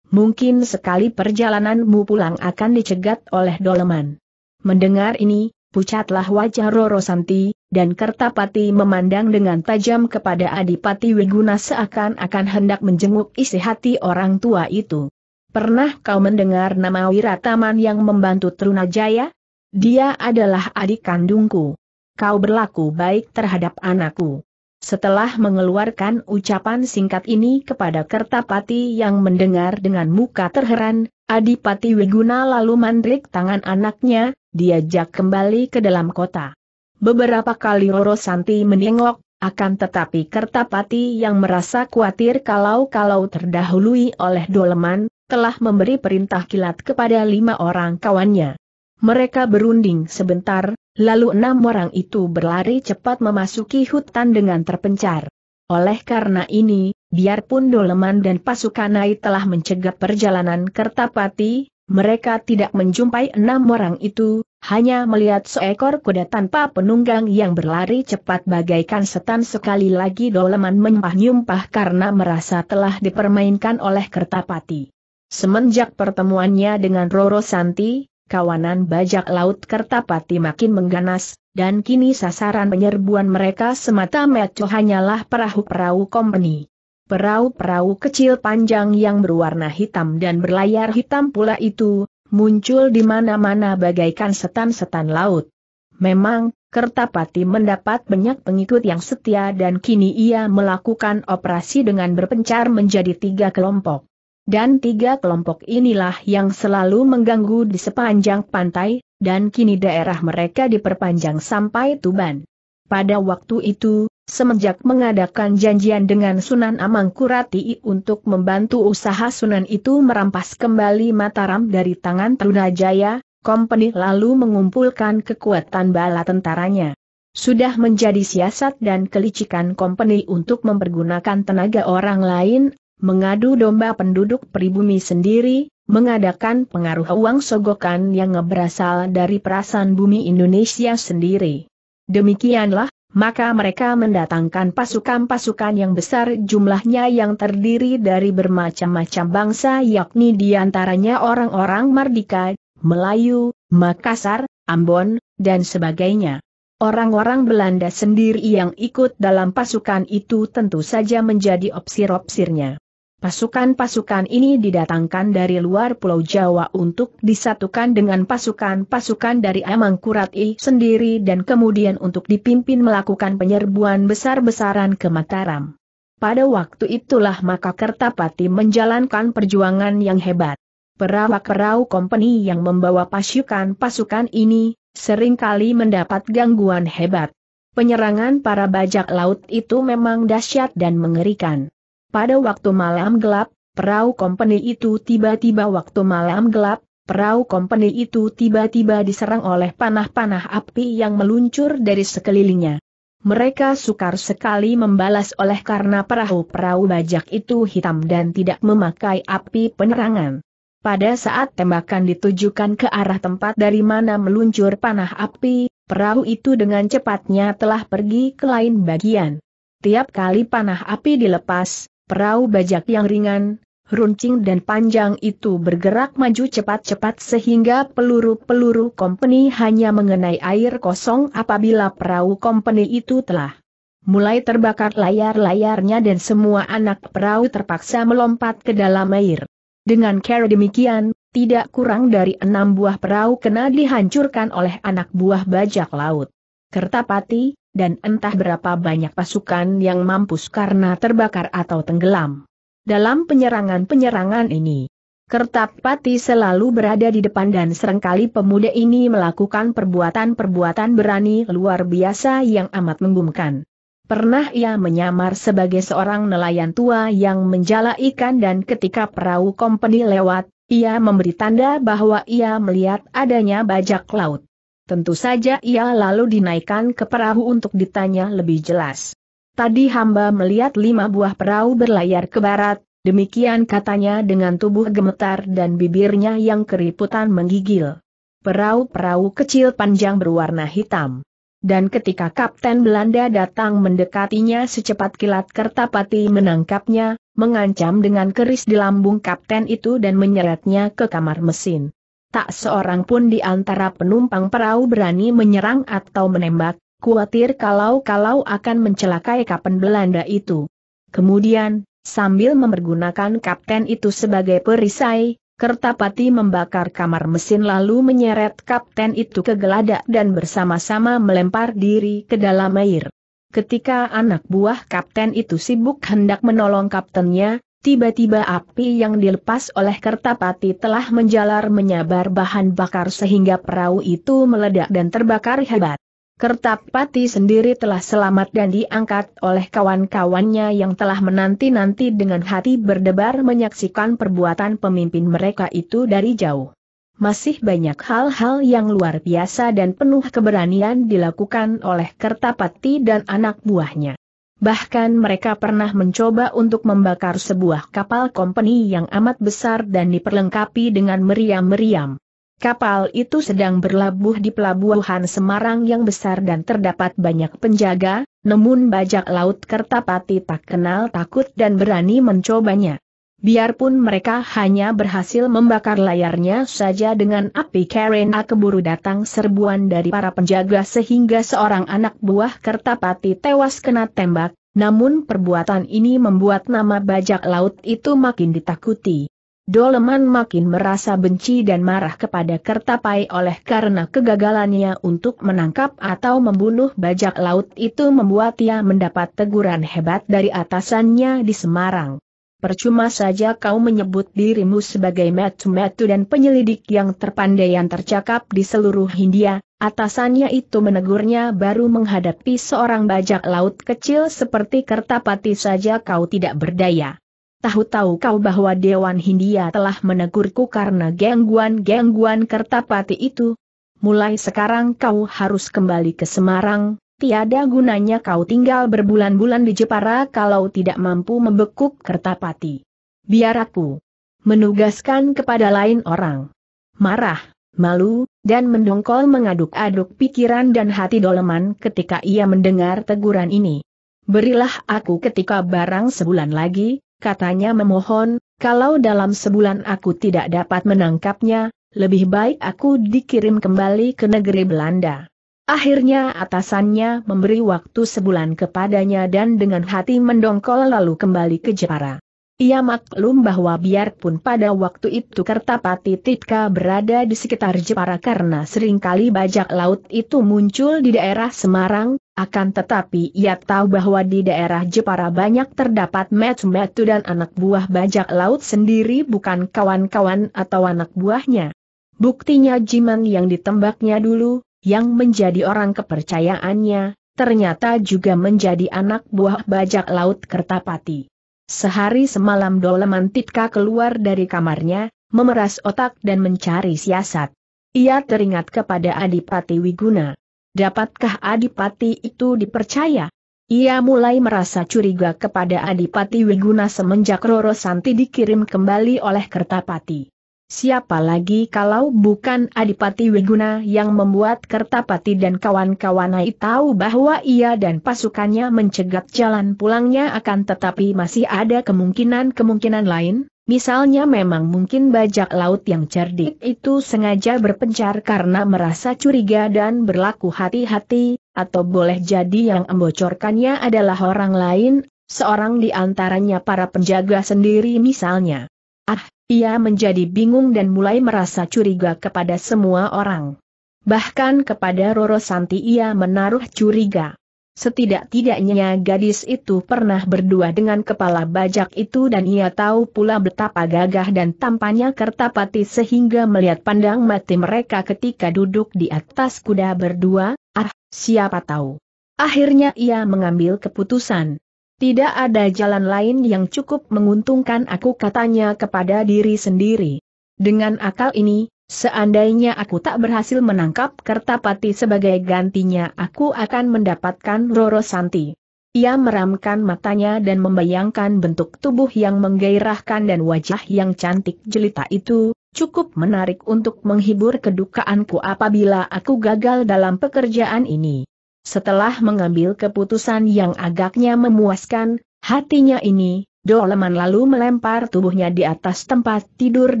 Mungkin sekali perjalananmu pulang akan dicegat oleh Doleman. Mendengar ini, pucatlah wajah Roro Santi, dan Kertapati memandang dengan tajam kepada Adipati Wiguna seakan-akan hendak menjenguk isi hati orang tua itu. Pernah kau mendengar nama Wirataman yang membantu Trunajaya? Dia adalah adik kandungku. Kau berlaku baik terhadap anakku. Setelah mengeluarkan ucapan singkat ini kepada Kertapati yang mendengar dengan muka terheran, Adipati Wiguna lalu mandrik tangan anaknya, diajak kembali ke dalam kota. Beberapa kali Roro Santi menengok, akan tetapi Kertapati yang merasa khawatir kalau-kalau terdahului oleh Doleman, telah memberi perintah kilat kepada lima orang kawannya. Mereka berunding sebentar, Lalu enam orang itu berlari cepat memasuki hutan dengan terpencar. Oleh karena ini, biarpun Doleman dan pasukan Pasukanai telah mencegat perjalanan Kertapati, mereka tidak menjumpai enam orang itu, hanya melihat seekor kuda tanpa penunggang yang berlari cepat bagaikan setan sekali lagi Doleman menyumpah-nyumpah karena merasa telah dipermainkan oleh Kertapati. Semenjak pertemuannya dengan Roro Santi, kawanan bajak laut Kertapati makin mengganas, dan kini sasaran penyerbuan mereka semata-mata hanyalah perahu-perahu kompeni. Perahu-perahu kecil panjang yang berwarna hitam dan berlayar hitam pula itu, muncul di mana-mana bagaikan setan-setan laut. Memang, Kertapati mendapat banyak pengikut yang setia dan kini ia melakukan operasi dengan berpencar menjadi tiga kelompok. Dan tiga kelompok inilah yang selalu mengganggu di sepanjang pantai, dan kini daerah mereka diperpanjang sampai Tuban. Pada waktu itu, semenjak mengadakan janjian dengan Sunan Amangkurati untuk membantu usaha Sunan itu merampas kembali Mataram dari tangan Trunajaya, kompeni lalu mengumpulkan kekuatan bala tentaranya. Sudah menjadi siasat dan kelicikan kompeni untuk mempergunakan tenaga orang lain mengadu domba penduduk pribumi sendiri, mengadakan pengaruh uang sogokan yang berasal dari perasaan bumi Indonesia sendiri. Demikianlah, maka mereka mendatangkan pasukan-pasukan yang besar jumlahnya yang terdiri dari bermacam-macam bangsa yakni diantaranya orang-orang Mardika, Melayu, Makassar, Ambon, dan sebagainya. Orang-orang Belanda sendiri yang ikut dalam pasukan itu tentu saja menjadi opsir-opsirnya. Pasukan-pasukan ini didatangkan dari luar Pulau Jawa untuk disatukan dengan pasukan-pasukan dari Amangkurat I sendiri dan kemudian untuk dipimpin melakukan penyerbuan besar-besaran ke Mataram. Pada waktu itulah maka Kertapati menjalankan perjuangan yang hebat. Perawak-perahu kompeni yang membawa pasukan-pasukan ini, seringkali mendapat gangguan hebat. Penyerangan para bajak laut itu memang dahsyat dan mengerikan. Pada waktu malam gelap, perahu kompeni itu tiba-tiba waktu malam gelap, Perahu kompeni itu tiba-tiba diserang oleh panah-panah api yang meluncur dari sekelilingnya. Mereka sukar sekali membalas oleh karena perahu-perahu bajak itu hitam dan tidak memakai api penerangan. Pada saat tembakan ditujukan ke arah tempat dari mana meluncur panah api, perahu itu dengan cepatnya telah pergi ke lain bagian. Tiap kali panah api dilepas, Perahu bajak yang ringan, runcing dan panjang itu bergerak maju cepat-cepat sehingga peluru-peluru kompeni hanya mengenai air kosong apabila perahu kompeni itu telah mulai terbakar layar-layarnya dan semua anak perahu terpaksa melompat ke dalam air. Dengan cara demikian, tidak kurang dari enam buah perahu kena dihancurkan oleh anak buah bajak laut. Kertapati, dan entah berapa banyak pasukan yang mampus karena terbakar atau tenggelam. Dalam penyerangan-penyerangan ini, Kertapati selalu berada di depan dan seringkali pemuda ini melakukan perbuatan-perbuatan berani luar biasa yang amat menggumkan. Pernah ia menyamar sebagai seorang nelayan tua yang menjala ikan dan ketika perahu kompeni lewat, ia memberi tanda bahwa ia melihat adanya bajak laut. Tentu saja ia lalu dinaikkan ke perahu untuk ditanya lebih jelas. Tadi hamba melihat lima buah perahu berlayar ke barat, demikian katanya dengan tubuh gemetar dan bibirnya yang keriputan menggigil. Perahu-perahu kecil panjang berwarna hitam. Dan ketika Kapten Belanda datang mendekatinya secepat kilat Kertapati menangkapnya, mengancam dengan keris di lambung Kapten itu dan menyeretnya ke kamar mesin. Tak seorang pun di antara penumpang perahu berani menyerang atau menembak, khawatir kalau-kalau akan mencelakai kapten Belanda itu. Kemudian, sambil mempergunakan kapten itu sebagai perisai, Kertapati membakar kamar mesin lalu menyeret kapten itu ke geladak dan bersama-sama melempar diri ke dalam air. Ketika anak buah kapten itu sibuk hendak menolong kaptennya, Tiba-tiba api yang dilepas oleh Kertapati telah menjalar menyabar bahan bakar sehingga perahu itu meledak dan terbakar hebat. Kertapati sendiri telah selamat dan diangkat oleh kawan-kawannya yang telah menanti-nanti dengan hati berdebar menyaksikan perbuatan pemimpin mereka itu dari jauh. Masih banyak hal-hal yang luar biasa dan penuh keberanian dilakukan oleh Kertapati dan anak buahnya. Bahkan mereka pernah mencoba untuk membakar sebuah kapal kompeni yang amat besar dan diperlengkapi dengan meriam-meriam. Kapal itu sedang berlabuh di pelabuhan Semarang yang besar dan terdapat banyak penjaga, namun bajak laut Kertapati tak kenal takut dan berani mencobanya. Biarpun mereka hanya berhasil membakar layarnya saja dengan api karena keburu datang serbuan dari para penjaga sehingga seorang anak buah Kertapati tewas kena tembak, namun perbuatan ini membuat nama bajak laut itu makin ditakuti. Doleman makin merasa benci dan marah kepada Kertapai oleh karena kegagalannya untuk menangkap atau membunuh bajak laut itu membuat ia mendapat teguran hebat dari atasannya di Semarang percuma saja kau menyebut dirimu sebagai metu-metu dan penyelidik yang terpandai yang tercakap di seluruh Hindia, atasannya itu menegurnya baru menghadapi seorang bajak laut kecil seperti Kertapati saja kau tidak berdaya. Tahu-tahu kau bahwa Dewan Hindia telah menegurku karena gangguan-gangguan Kertapati itu. Mulai sekarang kau harus kembali ke Semarang, Tiada gunanya kau tinggal berbulan-bulan di Jepara kalau tidak mampu membekuk Kertapati. Biar aku menugaskan kepada lain orang. Marah, malu, dan mendongkol mengaduk-aduk pikiran dan hati Doleman ketika ia mendengar teguran ini. Berilah aku ketika barang sebulan lagi, katanya memohon, kalau dalam sebulan aku tidak dapat menangkapnya, lebih baik aku dikirim kembali ke negeri Belanda. Akhirnya atasannya memberi waktu sebulan kepadanya dan dengan hati mendongkol lalu kembali ke Jepara. Ia maklum bahwa biarpun pada waktu itu Kertapati Titka berada di sekitar Jepara karena seringkali bajak laut itu muncul di daerah Semarang, akan tetapi ia tahu bahwa di daerah Jepara banyak terdapat metu-metu dan anak buah bajak laut sendiri bukan kawan-kawan atau anak buahnya. Buktinya Jiman yang ditembaknya dulu, yang menjadi orang kepercayaannya, ternyata juga menjadi anak buah bajak laut Kertapati. Sehari semalam Doleman Titka keluar dari kamarnya, memeras otak dan mencari siasat. Ia teringat kepada Adipati Wiguna. Dapatkah Adipati itu dipercaya? Ia mulai merasa curiga kepada Adipati Wiguna semenjak Roro Santi dikirim kembali oleh Kertapati. Siapa lagi kalau bukan Adipati Wiguna yang membuat Kertapati dan kawan-kawanai tahu bahwa ia dan pasukannya mencegat jalan pulangnya akan tetapi masih ada kemungkinan-kemungkinan lain, misalnya memang mungkin bajak laut yang cerdik itu sengaja berpencar karena merasa curiga dan berlaku hati-hati, atau boleh jadi yang membocorkannya adalah orang lain, seorang di antaranya para penjaga sendiri misalnya. Ah, ia menjadi bingung dan mulai merasa curiga kepada semua orang. Bahkan kepada Roro Santi ia menaruh curiga. Setidak-tidaknya gadis itu pernah berdua dengan kepala bajak itu dan ia tahu pula betapa gagah dan tampannya Kertapati sehingga melihat pandang mati mereka ketika duduk di atas kuda berdua, ah, siapa tahu. Akhirnya ia mengambil keputusan. Tidak ada jalan lain yang cukup menguntungkan aku katanya kepada diri sendiri. Dengan akal ini, seandainya aku tak berhasil menangkap Kertapati sebagai gantinya aku akan mendapatkan Roro Santi. Ia meramkan matanya dan membayangkan bentuk tubuh yang menggairahkan dan wajah yang cantik jelita itu, cukup menarik untuk menghibur kedukaanku apabila aku gagal dalam pekerjaan ini. Setelah mengambil keputusan yang agaknya memuaskan, hatinya ini, Doleman lalu melempar tubuhnya di atas tempat tidur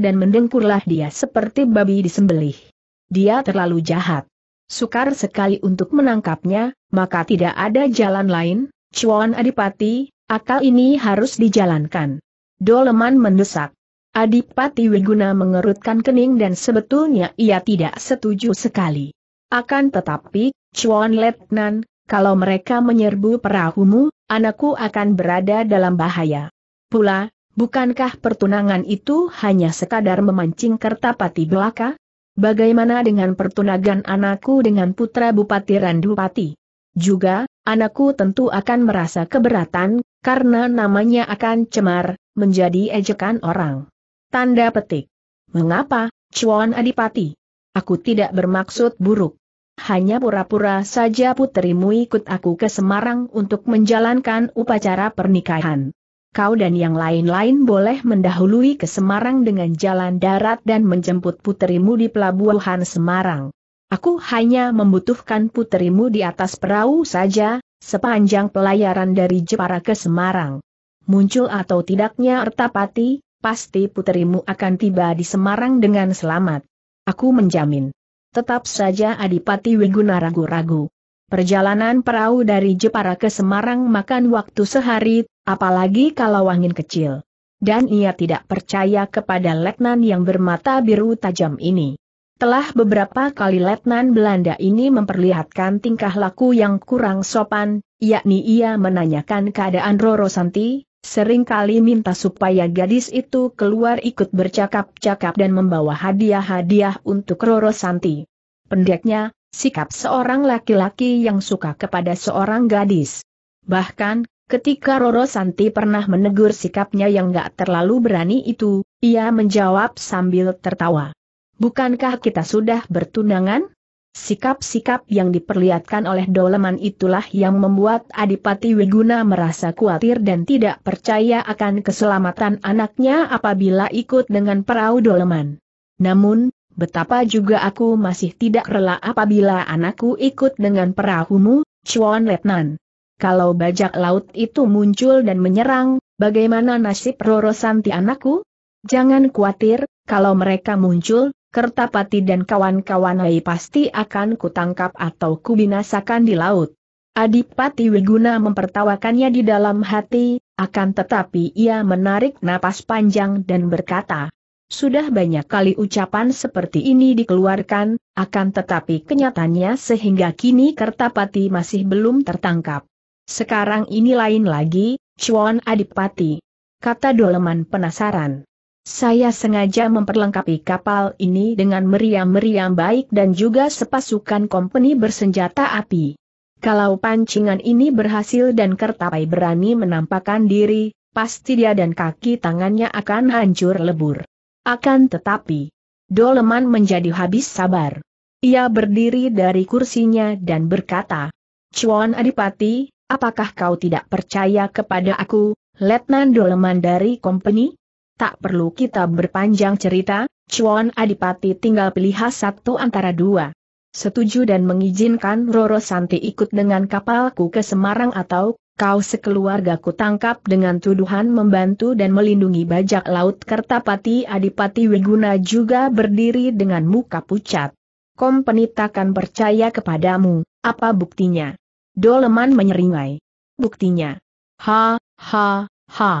dan mendengkurlah dia seperti babi disembelih. Dia terlalu jahat. Sukar sekali untuk menangkapnya, maka tidak ada jalan lain, Cuan Adipati, akal ini harus dijalankan. Doleman mendesak. Adipati Wiguna mengerutkan kening dan sebetulnya ia tidak setuju sekali. Akan tetapi, Chuan Letnan, kalau mereka menyerbu perahumu, anakku akan berada dalam bahaya. Pula, bukankah pertunangan itu hanya sekadar memancing kertapati belaka? Bagaimana dengan pertunangan anakku dengan putra Bupati Randupati? Juga, anakku tentu akan merasa keberatan, karena namanya akan cemar, menjadi ejekan orang. Tanda petik. Mengapa, Chuan Adipati? Aku tidak bermaksud buruk hanya pura-pura saja putrimu ikut aku ke Semarang untuk menjalankan upacara pernikahan. Kau dan yang lain-lain boleh mendahului ke Semarang dengan jalan darat dan menjemput putrimu di pelabuhan Semarang. Aku hanya membutuhkan putrimu di atas perahu saja, sepanjang pelayaran dari Jepara ke Semarang. Muncul atau tidaknya Ertapati, pasti putrimu akan tiba di Semarang dengan selamat. Aku menjamin tetap saja Adipati Wiguna ragu-ragu. Perjalanan perahu dari Jepara ke Semarang makan waktu sehari, apalagi kalau angin kecil. Dan ia tidak percaya kepada letnan yang bermata biru tajam ini. Telah beberapa kali letnan Belanda ini memperlihatkan tingkah laku yang kurang sopan, yakni ia menanyakan keadaan Roro Santi, Sering kali minta supaya gadis itu keluar ikut bercakap-cakap dan membawa hadiah-hadiah untuk Roro Santi. Pendeknya, sikap seorang laki-laki yang suka kepada seorang gadis. Bahkan, ketika Roro Santi pernah menegur sikapnya yang gak terlalu berani itu, ia menjawab sambil tertawa. Bukankah kita sudah bertunangan? Sikap-sikap yang diperlihatkan oleh Doleman itulah yang membuat Adipati Wiguna merasa khawatir dan tidak percaya akan keselamatan anaknya apabila ikut dengan perahu Doleman. Namun, betapa juga aku masih tidak rela apabila anakku ikut dengan perahumu, Chuan Letnan. Kalau bajak laut itu muncul dan menyerang, bagaimana nasib Roro Santi anakku? Jangan khawatir, kalau mereka muncul, Kertapati dan kawan-kawan Hai pasti akan kutangkap atau kubinasakan di laut. Adipati Wiguna mempertawakannya di dalam hati, akan tetapi ia menarik napas panjang dan berkata, sudah banyak kali ucapan seperti ini dikeluarkan, akan tetapi kenyataannya sehingga kini Kertapati masih belum tertangkap. Sekarang ini lain lagi, Cuan Adipati. Kata Doleman penasaran. Saya sengaja memperlengkapi kapal ini dengan meriam-meriam baik dan juga sepasukan kompeni bersenjata api. Kalau pancingan ini berhasil dan Kertapai berani menampakkan diri, pasti dia dan kaki tangannya akan hancur lebur. Akan tetapi, Doleman menjadi habis sabar. Ia berdiri dari kursinya dan berkata, Cuan Adipati, apakah kau tidak percaya kepada aku, Letnan Doleman dari kompeni? Tak perlu kita berpanjang cerita, Chuan Adipati tinggal pilih satu antara dua. Setuju dan mengizinkan Roro Santi ikut dengan kapalku ke Semarang atau, kau sekeluarga ku tangkap dengan tuduhan membantu dan melindungi bajak laut Kertapati Adipati Wiguna juga berdiri dengan muka pucat. Kompeni takkan percaya kepadamu, apa buktinya? Doleman menyeringai. Buktinya. Ha, ha, ha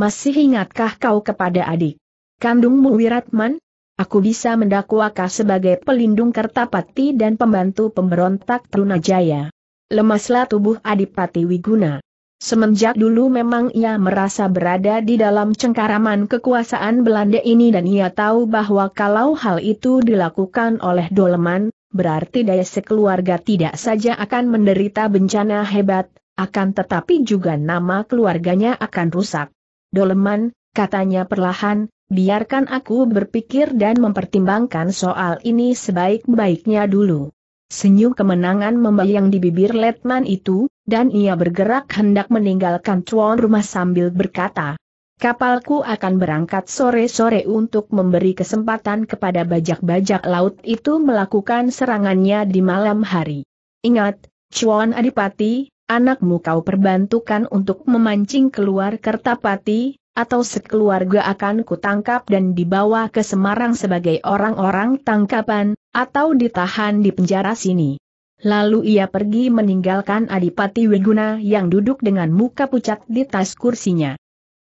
masih ingatkah kau kepada adik? Kandungmu Wiratman? Aku bisa mendakwakah sebagai pelindung Kertapati dan pembantu pemberontak Trunajaya. Lemaslah tubuh Adipati Wiguna. Semenjak dulu memang ia merasa berada di dalam cengkaraman kekuasaan Belanda ini dan ia tahu bahwa kalau hal itu dilakukan oleh Doleman, berarti daya sekeluarga tidak saja akan menderita bencana hebat, akan tetapi juga nama keluarganya akan rusak. Doleman, katanya perlahan, biarkan aku berpikir dan mempertimbangkan soal ini sebaik-baiknya dulu. Senyum kemenangan membayang di bibir Letman itu, dan ia bergerak hendak meninggalkan tuan rumah sambil berkata, Kapalku akan berangkat sore-sore untuk memberi kesempatan kepada bajak-bajak laut itu melakukan serangannya di malam hari. Ingat, Chuan Adipati, anakmu kau perbantukan untuk memancing keluar Kertapati, atau sekeluarga akan kutangkap dan dibawa ke Semarang sebagai orang-orang tangkapan, atau ditahan di penjara sini. Lalu ia pergi meninggalkan Adipati Weguna yang duduk dengan muka pucat di tas kursinya.